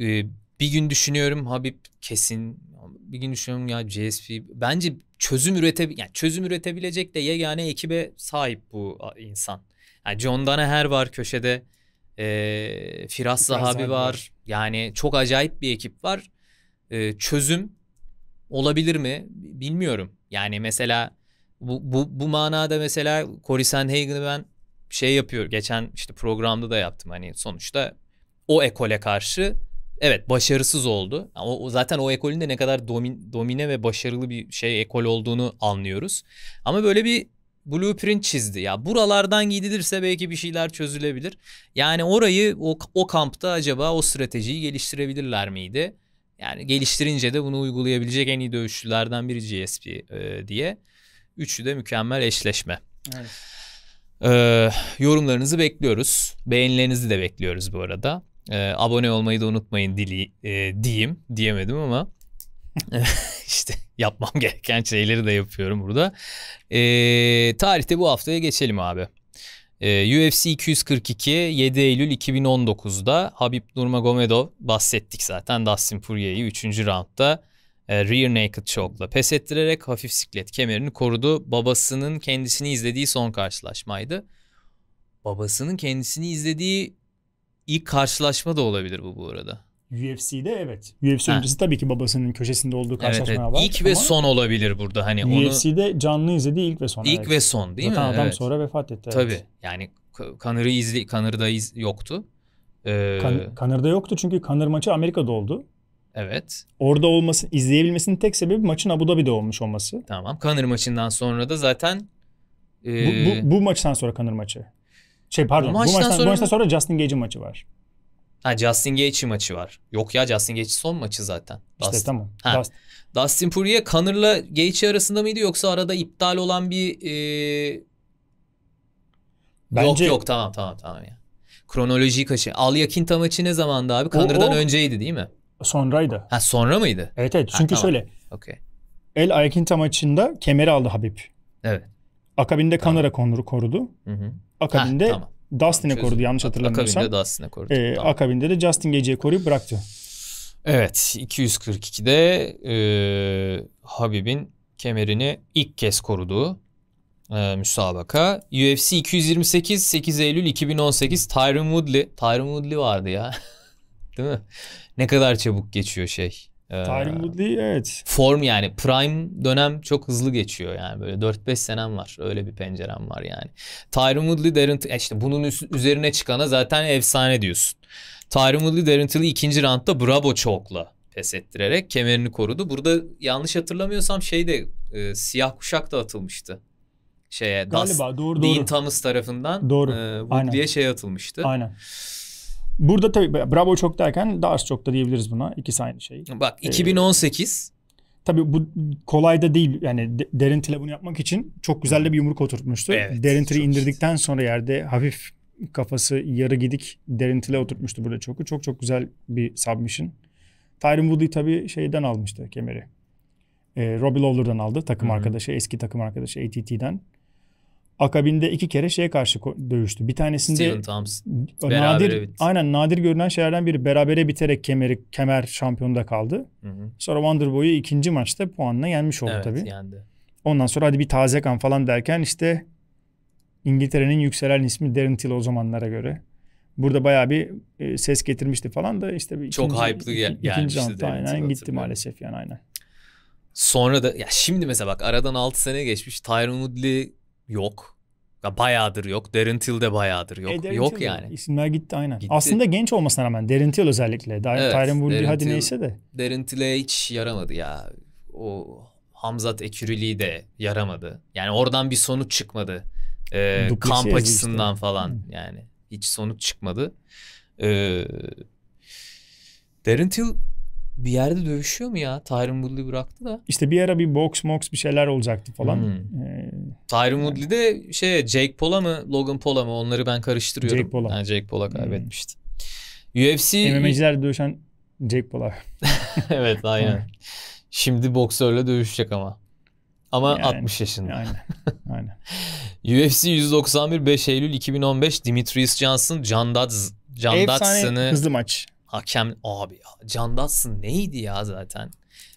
S1: e, bir gün düşünüyorum Habib kesin bir gün düşünüyorum ya GSP bence çözüm ürete yani çözüm üretebilecek de yegane ekibe sahip bu insan. Yani John Danaher var köşede. E, Firas Zahabi var. var. Yani çok acayip bir ekip var. E, çözüm olabilir mi bilmiyorum. Yani mesela bu, bu, bu manada mesela Corey Sandhagen'ı ben şey yapıyor. Geçen işte programda da yaptım. Hani sonuçta o ekole karşı evet başarısız oldu. Ama o, zaten o ekolün de ne kadar domin, domine ve başarılı bir şey ekol olduğunu anlıyoruz. Ama böyle bir blueprint çizdi. Ya buralardan gidilirse belki bir şeyler çözülebilir. Yani orayı o, o kampta acaba o stratejiyi geliştirebilirler miydi? Yani geliştirince de bunu uygulayabilecek en iyi dövüşçülerden biri GSP e, diye. Üçü de mükemmel eşleşme. Evet. Ee, yorumlarınızı bekliyoruz. Beğenilerinizi de bekliyoruz bu arada. Ee, abone olmayı da unutmayın dili, e, diyeyim. Diyemedim ama işte yapmam gereken şeyleri de yapıyorum burada. Ee, tarihte bu haftaya geçelim abi. UFC 242 7 Eylül 2019'da Habib Nurmagomedov bahsettik zaten. Dustin Poirier'i 3. roundda e, rear naked choke'la pes ettirerek hafif siklet kemerini korudu. Babasının kendisini izlediği son karşılaşmaydı. Babasının kendisini izlediği ilk karşılaşma da olabilir bu bu arada.
S2: UFC'de evet. UFC ha. öncesi tabii ki babasının köşesinde olduğu karşılaşmalar evet, evet. var. İlk ama ve son
S1: olabilir burada. Hani UFC'de
S2: onu... canlı izlediği ilk ve son. İlk evet. ve son değil Zaten mi? Zaten adam evet. sonra vefat etti. Evet.
S1: Yani Kanır'ı izli Kanır'da iz yoktu. Ee... Kan
S2: Kanır'da yoktu çünkü Kanır maçı Amerika'da oldu. Evet. Orada olmasın, izleyebilmesinin tek sebebi maçın Abu Dhabi'de olmuş olması.
S1: Tamam. Kanır maçından sonra da zaten e... bu, bu,
S2: bu maçtan sonra Kanır maçı. Şey pardon. Bu maçtan, bu maçtan, sonra... Bu maçtan sonra Justin Gage'in maçı var.
S1: Ha Justin Gage maçı var. Yok ya Justin Gage son maçı zaten. İşte Dustin. tamam. Ha. Dustin. Dustin Poirier Connor'la Gage arasında mıydı yoksa arada iptal olan bir e... Bence... Yok yok tamam tamam tamam ya. Kronolojiyi kaçır. Al Yakinta maçı ne zamandı abi? Kanır'dan o... önceydi değil mi?
S2: Sonraydı.
S1: Ha sonra mıydı? Evet evet. Çünkü ha, tamam. şöyle. Okay.
S2: El Ayakinta maçında kemeri aldı Habib. Evet. Akabinde tamam. Kanara konuru korudu. Hı hı. Akabinde ha, tamam. Dustin'i korudu yanlış hatırlamıyorsam. Akabinde Dustin'e korudu. Ee, tamam. Akabinde de Justin Gage'ye koruyup bıraktı.
S1: Evet 242'de e, Habib'in kemerini ilk kez koruduğu e, müsabaka. UFC 228 8 Eylül 2018 Tyron Woodley. Tyron Woodley vardı ya. Değil mi? ne kadar çabuk geçiyor şey. Ee, Tyron Woodley evet. Form yani prime dönem çok hızlı geçiyor yani böyle 4-5 senem var öyle bir pencerem var yani. Tyron Woodley Darren işte bunun üzerine çıkana zaten efsane diyorsun. Tyron Woodley Darren ikinci roundda bravo çokla pes ettirerek kemerini korudu. Burada yanlış hatırlamıyorsam şey de e, siyah kuşak da atılmıştı. Şeye, Galiba Das, doğru Dean doğru. Thomas tarafından doğru. E, Woodley'e şey atılmıştı.
S2: Aynen. Burada tabii Bravo çok derken Dars çok da diyebiliriz buna. İkisi aynı şey. Bak 2018 ee, Tabii bu kolay da değil. Yani de, derintile bunu yapmak için çok güzel de bir yumruk oturtmuştu. Evet, derintili indirdikten işte. sonra yerde hafif kafası yarı gidik derintile oturtmuştu burada çoku. Çok çok güzel bir submission. Tyron Woodley tabii şeyden almıştı kemeri. Ee, Robbie Lawler'dan aldı takım Hı-hı. arkadaşı, eski takım arkadaşı ATT'den akabinde iki kere şeye karşı dövüştü. Bir tanesinde Thompson. Nadir, bitti. aynen nadir görünen şeylerden biri. Berabere biterek kemeri, kemer şampiyonda kaldı. Hı hı. Sonra Wonderboy'u ikinci maçta puanla yenmiş oldu evet, tabii. Yendi. Ondan sonra hadi bir taze kan falan derken işte İngiltere'nin yükselen ismi Darren Till o zamanlara göre. Burada bayağı bir e, ses getirmişti falan da işte bir çok ikinci, hype'lı gel- ikinci gelmişti. aynen gitti maalesef yani aynen.
S1: Sonra da ya şimdi mesela bak aradan 6 sene geçmiş. Tyrone Woodley Yok. Ya bayağıdır yok. Darren Till de bayağıdır e, yok. E, Darren yok Till yani.
S2: İsimler gitti aynen. Gitti. Aslında genç olmasına rağmen Darren Till özellikle. Da evet, Tyron Woodley hadi neyse de.
S1: Darren Till'e hiç yaramadı ya. O Hamzat Eküriliği de yaramadı. Yani oradan bir sonuç çıkmadı. Ee, kamp açısından işte. falan Hı. Hmm. yani. Hiç sonuç çıkmadı. Ee, Darren Till bir yerde dövüşüyor mu ya? Tyron Woodley bıraktı
S2: da. İşte bir ara bir box box bir şeyler olacaktı falan. Hmm. Ee,
S1: Tyron Woodley de şey Jake Paul'a mı Logan Paul'a mı onları ben karıştırıyorum. Jake Paul'a. Yani Jake Paul'a hmm. kaybetmişti. Hmm. UFC... MMA'ciler
S2: dövüşen Jake Paul'a. evet aynen.
S1: Şimdi boksörle dövüşecek ama. Ama yani, 60 yaşında. Aynen. aynen. UFC 191 5 Eylül 2015 Dimitrius Johnson John Dodds John Efsane Dodson'ı hızlı maç. Hakem abi Can Dotson neydi ya zaten?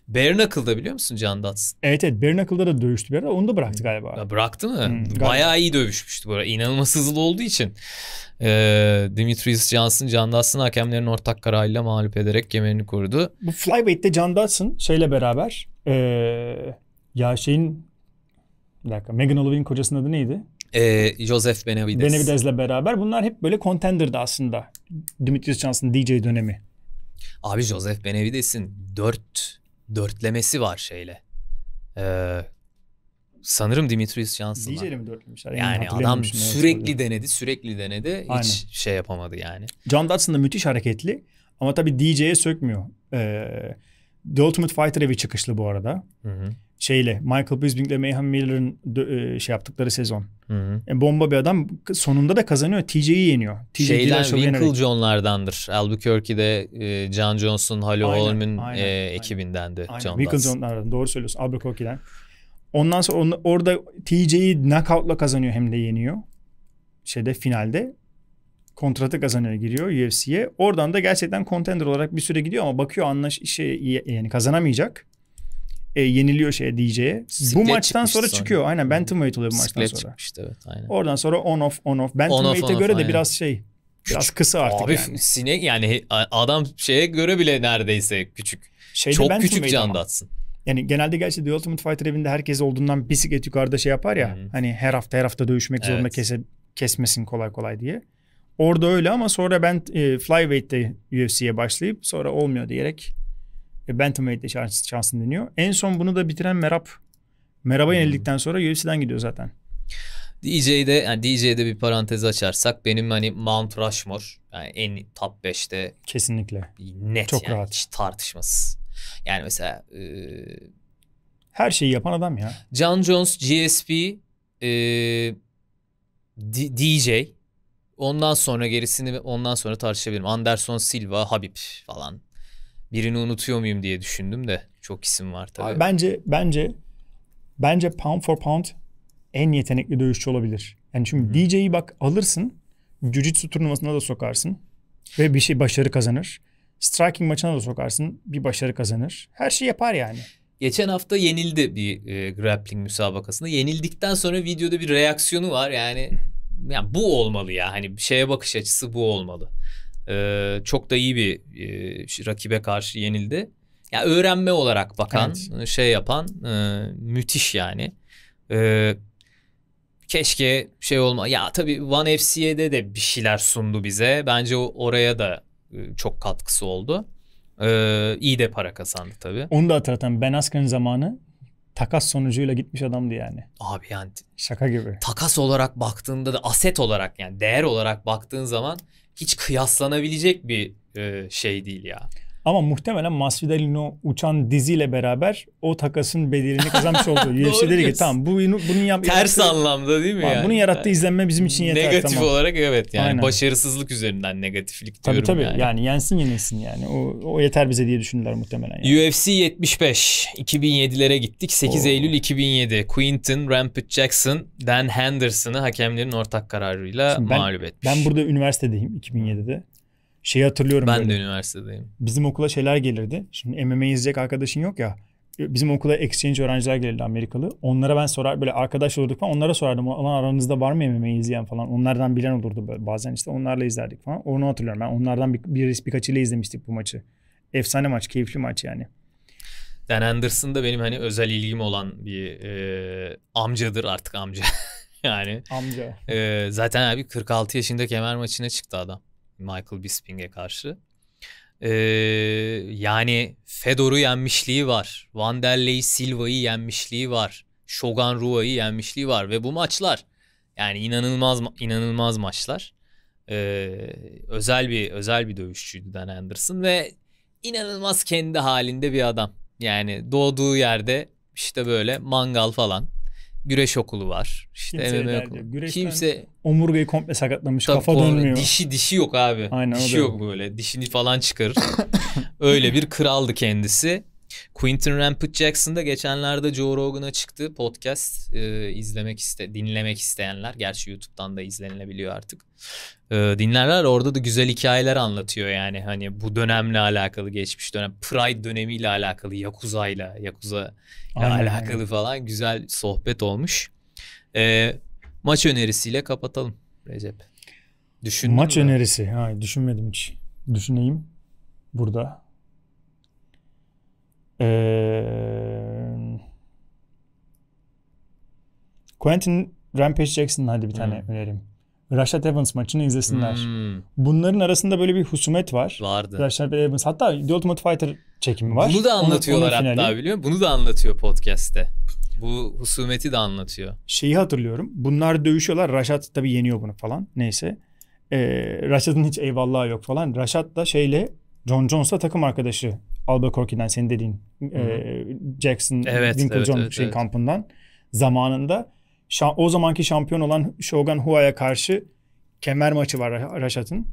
S1: Bare biliyor musun Can Dotson?
S2: Evet evet Bare Knuckle'da da dövüştü bir ara onu da bıraktı galiba.
S1: Ya bıraktı mı? Hmm, Bayağı iyi dövüşmüştü bu ara. İnanılmaz hızlı olduğu için. Ee, Demetrius Johnson Can Dotson hakemlerin ortak kararıyla mağlup ederek kemerini korudu.
S2: Bu Flyweight'te Can Dotson şeyle beraber ee, ya şeyin bir dakika Megan Olive'in kocasının adı neydi? e,
S1: Joseph Benavides. Benavides'le
S2: beraber bunlar hep böyle contender'dı aslında. Dimitris Johnson'ın DJ dönemi.
S1: Abi Joseph Benavides'in dört dörtlemesi var şeyle. Ee, sanırım Dimitris Johnson'la. DJ'le mi dörtlemişler? Yani, yani adam sürekli evet. denedi, sürekli denedi. Aynen. Hiç şey yapamadı yani.
S2: John Dodson da müthiş hareketli ama tabii DJ'ye sökmüyor. Ee, The Ultimate Fighter evi çıkışlı bu arada. Hı hı. Şeyle Michael Bisping ile Mayhem Miller'ın e, şey yaptıkları sezon. Hı hı. E, bomba bir adam sonunda da kazanıyor. TJ'yi yeniyor. TJ Şeyden Winkle
S1: John'lardandır. Albuquerque'de e, John Johnson, Holly Holm'un e, ekibindendi. John Winkle John'lardan
S2: doğru söylüyorsun. Albuquerque'den. Ondan sonra on, orada TJ'yi knockout'la kazanıyor hem de yeniyor. Şeyde finalde kontratı kazanıyor giriyor UFC'ye. Oradan da gerçekten contender olarak bir süre gidiyor ama bakıyor anlaş işe yani kazanamayacak. E, yeniliyor şeye DJ'ye. Bu maçtan sonra, çıkıyor sonra çıkıyor. Aynen Bantamweight oluyor bu Siklet maçtan sonra.
S1: çıkmıştı evet aynen.
S2: Oradan sonra on off on off. Bantamweight'e göre aynen. de biraz şey biraz kısa artık Abi, yani.
S1: sinek yani adam şeye göre bile neredeyse küçük. Şeyde Çok küçük canda
S2: Yani genelde gerçi The Ultimate Fighter evinde herkes olduğundan bisiklet yukarıda şey yapar ya. Hmm. Hani her hafta her hafta dövüşmek evet. zorunda kese, kesmesin kolay kolay diye. Orada öyle ama sonra ben e, Flyweight'te UFC'ye başlayıp sonra olmuyor diyerek e, Bantamweight'te şans, şansını deniyor. En son bunu da bitiren Merab. Merhaba hmm. yenildikten sonra UFC'den gidiyor zaten.
S1: DJ'de yani DJ'de bir parantez açarsak benim hani Mount Rushmore yani en top 5'te
S2: kesinlikle net çok yani, rahat hiç
S1: tartışmasız. Yani mesela e,
S2: her şeyi yapan adam ya.
S1: John Jones, GSP, e, D- DJ Ondan sonra gerisini ondan sonra tartışabilirim. Anderson Silva, Habib falan. Birini unutuyor muyum diye düşündüm de çok isim var tabii. Abi, bence
S2: bence bence pound for pound en yetenekli dövüşçü olabilir. Yani şimdi hmm. DJ'yi bak alırsın. Jiu-Jitsu turnuvasına da sokarsın ve bir şey başarı kazanır. Striking maçına da sokarsın, bir başarı kazanır.
S1: Her şey yapar yani. Geçen hafta yenildi bir e, grappling müsabakasında. Yenildikten sonra videoda bir reaksiyonu var. Yani yani bu olmalı ya. Hani şeye bakış açısı bu olmalı. Ee, çok da iyi bir e, rakibe karşı yenildi. Ya yani öğrenme olarak bakan, evet. E, şey yapan e, müthiş yani. E, keşke şey olma. Ya tabii One FC'de de bir şeyler sundu bize. Bence oraya da e, çok katkısı oldu. Ee, iyi de para kazandı tabii.
S2: Onu da hatırlatan Ben Asker'in zamanı takas sonucuyla gitmiş adamdı yani. Abi yani şaka gibi. Takas olarak
S1: baktığında da aset olarak yani değer olarak baktığın zaman hiç kıyaslanabilecek bir e, şey değil ya.
S2: Ama muhtemelen Masvidal'in o uçan diziyle beraber o takasın bedelini kazanmış oldu. UFC'de dedi ki tamam bu, bunun yap Ters yarattığı, anlamda
S1: değil mi yani? Bunun yarattığı yani,
S2: izlenme bizim için yeter. Negatif tamam. olarak evet yani Aynen. başarısızlık
S1: üzerinden negatiflik diyorum tabii, tabii. yani. Yani
S2: yensin yenilsin yani o, o yeter bize diye düşündüler muhtemelen.
S1: Yani. UFC 75 2007'lere gittik 8 Oo. Eylül 2007 Quinton Rampage Jackson Dan Henderson'ı hakemlerin ortak kararıyla ben, mağlup etmiş. Ben burada
S2: üniversitedeyim 2007'de. Şeyi hatırlıyorum. Ben böyle. de üniversitedeyim. Bizim okula şeyler gelirdi. Şimdi MMA izleyecek arkadaşın yok ya. Bizim okula exchange öğrenciler gelirdi Amerikalı. Onlara ben sorar böyle arkadaş olurduk falan onlara sorardım. Olan aranızda var mı MMA izleyen falan. Onlardan bilen olurdu böyle. bazen işte onlarla izlerdik falan. Onu hatırlıyorum ben. Onlardan bir, bir birkaçıyla izlemiştik bu maçı. Efsane maç, keyifli maç yani.
S1: Dan Anderson da benim hani özel ilgim olan bir e, amcadır artık amca. yani. Amca. E, zaten abi 46 yaşında kemer maçına çıktı adam. Michael Bisping'e karşı. Ee, yani Fedor'u yenmişliği var. Wanderlei Silva'yı yenmişliği var. Shogun Rua'yı yenmişliği var ve bu maçlar yani inanılmaz inanılmaz maçlar. Ee, özel bir özel bir dövüşçüydü Dan Anderson ve inanılmaz kendi halinde bir adam. Yani doğduğu yerde işte böyle mangal falan güreş okulu var. İşte Kimseye MMA
S2: okulu. Kimse omurgayı komple sakatlamış. Tabii, kafa komple, dönmüyor. Dişi dişi yok abi. Aynen, dişi yok
S1: böyle. Dişini falan çıkarır. Öyle bir kraldı kendisi. Quentin Rampage Jackson da geçenlerde Joe Rogan'a çıktı podcast e, izlemek iste dinlemek isteyenler gerçi YouTube'dan da izlenilebiliyor artık e, dinlerler orada da güzel hikayeler anlatıyor yani hani bu dönemle alakalı geçmiş dönem Pride dönemiyle alakalı Yakuza ile Yakuza alakalı falan güzel sohbet olmuş e, maç önerisiyle kapatalım Recep.
S2: Düşündün maç mü? önerisi. Hayır, düşünmedim hiç. Düşüneyim burada. Ee, Quentin Rampage Jackson'ın hadi bir tane hmm. önereyim. Rashad Evans maçını izlesinler. Hmm. Bunların arasında böyle bir husumet var.
S1: Vardı. Rashad
S2: Evans hatta The Ultimate Fighter çekimi var. Bunu da anlatıyorlar onun, onun hatta finali.
S1: biliyor musun? Bunu da anlatıyor podcast'te. Bu husumeti de anlatıyor.
S2: Şeyi hatırlıyorum. Bunlar dövüşüyorlar. Rashad tabii yeniyor bunu falan. Neyse. Ee, Rashad'ın hiç eyvallahı yok falan. Rashad da şeyle John Jones'la takım arkadaşı Albuquerque'den senin dediğin e, Jackson evet, Winkle evet, John evet, şey evet. kampından zamanında şa- o zamanki şampiyon olan Shogun Hua'ya karşı kemer maçı var Raşat'ın.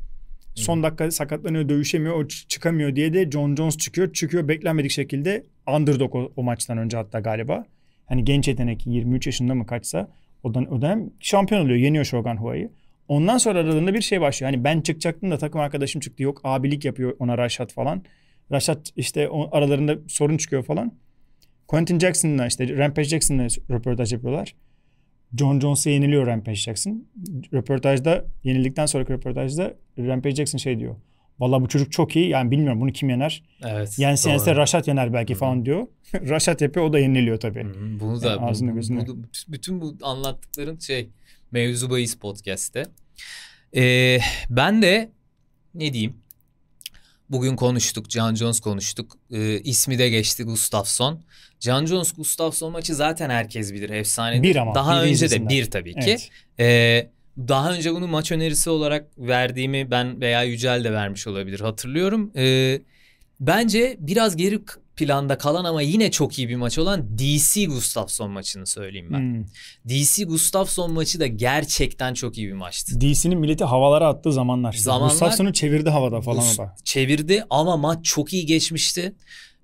S2: Son dakika sakatlanıyor, dövüşemiyor, o çıkamıyor diye de John Jones çıkıyor. Çıkıyor beklenmedik şekilde underdog o, o maçtan önce hatta galiba. Hani genç yetenek 23 yaşında mı kaçsa o dönem şampiyon oluyor. Yeniyor Shogun Hua'yı. Ondan sonra aralarında bir şey başlıyor. Hani ben çıkacaktım da takım arkadaşım çıktı. Yok abilik yapıyor ona Raşat falan. Raşat işte aralarında sorun çıkıyor falan. Quentin Jackson'la işte Rampage Jackson'la röportaj yapıyorlar. John Jones'a yeniliyor Rampage Jackson. Röportajda yenildikten sonraki röportajda Rampage Jackson şey diyor. Valla bu çocuk çok iyi. Yani bilmiyorum bunu kim yener. Evet. Yense yense Raşat yener belki falan diyor. Raşat yapıyor o da
S1: yeniliyor tabii. Hı-hı. Bunu da yani ağzını bu, Bu, bütün bu anlattıkların şey Mevzu Bahis Podcast'te. Ee, ben de ne diyeyim? Bugün konuştuk, John Jones konuştuk. Ee, ismi de geçti Gustafsson. John Jones Gustafsson maçı zaten herkes bilir. Efsane. Bir ama. Daha bir önce de bir tabii ki. Evet. Ee, daha önce bunu maç önerisi olarak verdiğimi ben veya Yücel de vermiş olabilir hatırlıyorum. Ee, bence biraz geri planda kalan ama yine çok iyi bir maç olan DC Gustafsson maçını söyleyeyim ben. Hmm. DC Gustafsson maçı da gerçekten çok iyi bir maçtı.
S2: DC'nin milleti havalara attığı zamanlar. zamanlar Gustafsson'u çevirdi havada falan Gus- da.
S1: Çevirdi ama maç çok iyi geçmişti.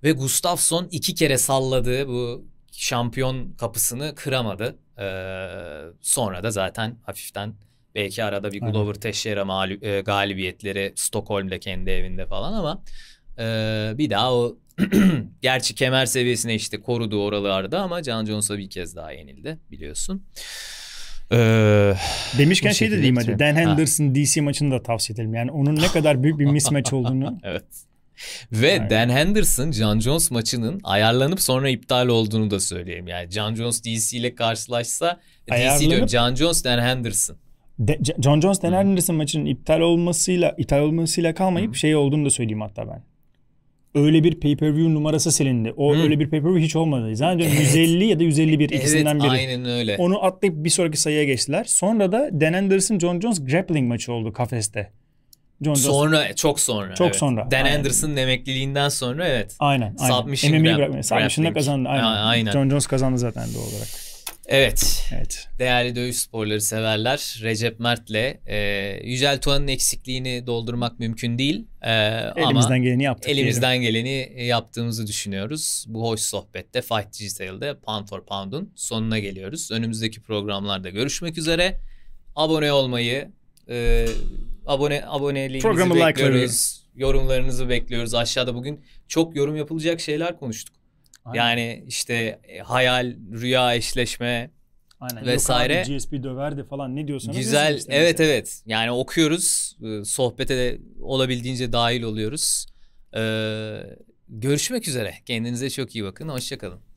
S1: Ve Gustafsson iki kere salladı bu şampiyon kapısını kıramadı. Ee, sonra da zaten hafiften belki arada bir Glover Teixeira mağlup, e, galibiyetleri Stockholm'de kendi evinde falan ama ee, bir daha o gerçi kemer seviyesine işte korudu oralarda ama Can Jones'a bir kez daha yenildi biliyorsun. Ee, Demişken şey de diyeyim hadi. Dan Henderson
S2: ha. DC maçını da tavsiye edelim. Yani onun ne kadar büyük bir mismatch olduğunu.
S1: evet. Ve Aynen. Dan Henderson John Jones maçının ayarlanıp sonra iptal olduğunu da söyleyeyim. Yani John Jones DC ile karşılaşsa ayarlanıp, DC diyorum. John Jones Dan Henderson.
S2: De, John Jones Dan Henderson maçının iptal olmasıyla iptal olmasıyla kalmayıp Hı. şey olduğunu da söyleyeyim hatta ben öyle bir pay-per-view numarası silindi. O hmm. öyle bir pay-per-view hiç olmadı. Zaten evet. 150 ya da 151 evet, ikisinden biri. aynen öyle. Onu atlayıp bir sonraki sayıya geçtiler. Sonra da Dan Anderson John Jones grappling maçı oldu kafeste. John Jones. Sonra
S1: çok sonra. Çok evet. sonra. Dan aynen. Anderson'ın emekliliğinden sonra evet. Aynen. aynen. Submission MMA'yi Submission'da kazandı. Aynen. aynen.
S2: John Jones kazandı zaten doğal olarak.
S1: Evet. Evet. Değerli dövüş sporları severler Recep Mert'le e, Yücel Tuğan'ın eksikliğini doldurmak mümkün değil. E, elimizden ama geleni yaptık. Elimizden diyelim. geleni yaptığımızı düşünüyoruz. Bu hoş sohbette Fight Digital'de Pound for Pound'un sonuna geliyoruz. Önümüzdeki programlarda görüşmek üzere. Abone olmayı, e, abone aboneliğinizi Programı bekliyoruz. Like yorumlarınızı bekliyoruz. Aşağıda bugün çok yorum yapılacak şeyler konuştuk. Yani işte e, hayal, rüya eşleşme Aynen. vesaire. Yok abi,
S2: GSP döverdi falan ne diyorsanız. Güzel işte evet mesela.
S1: evet yani okuyoruz ee, sohbete de olabildiğince dahil oluyoruz. Ee, görüşmek üzere kendinize çok iyi bakın hoşçakalın.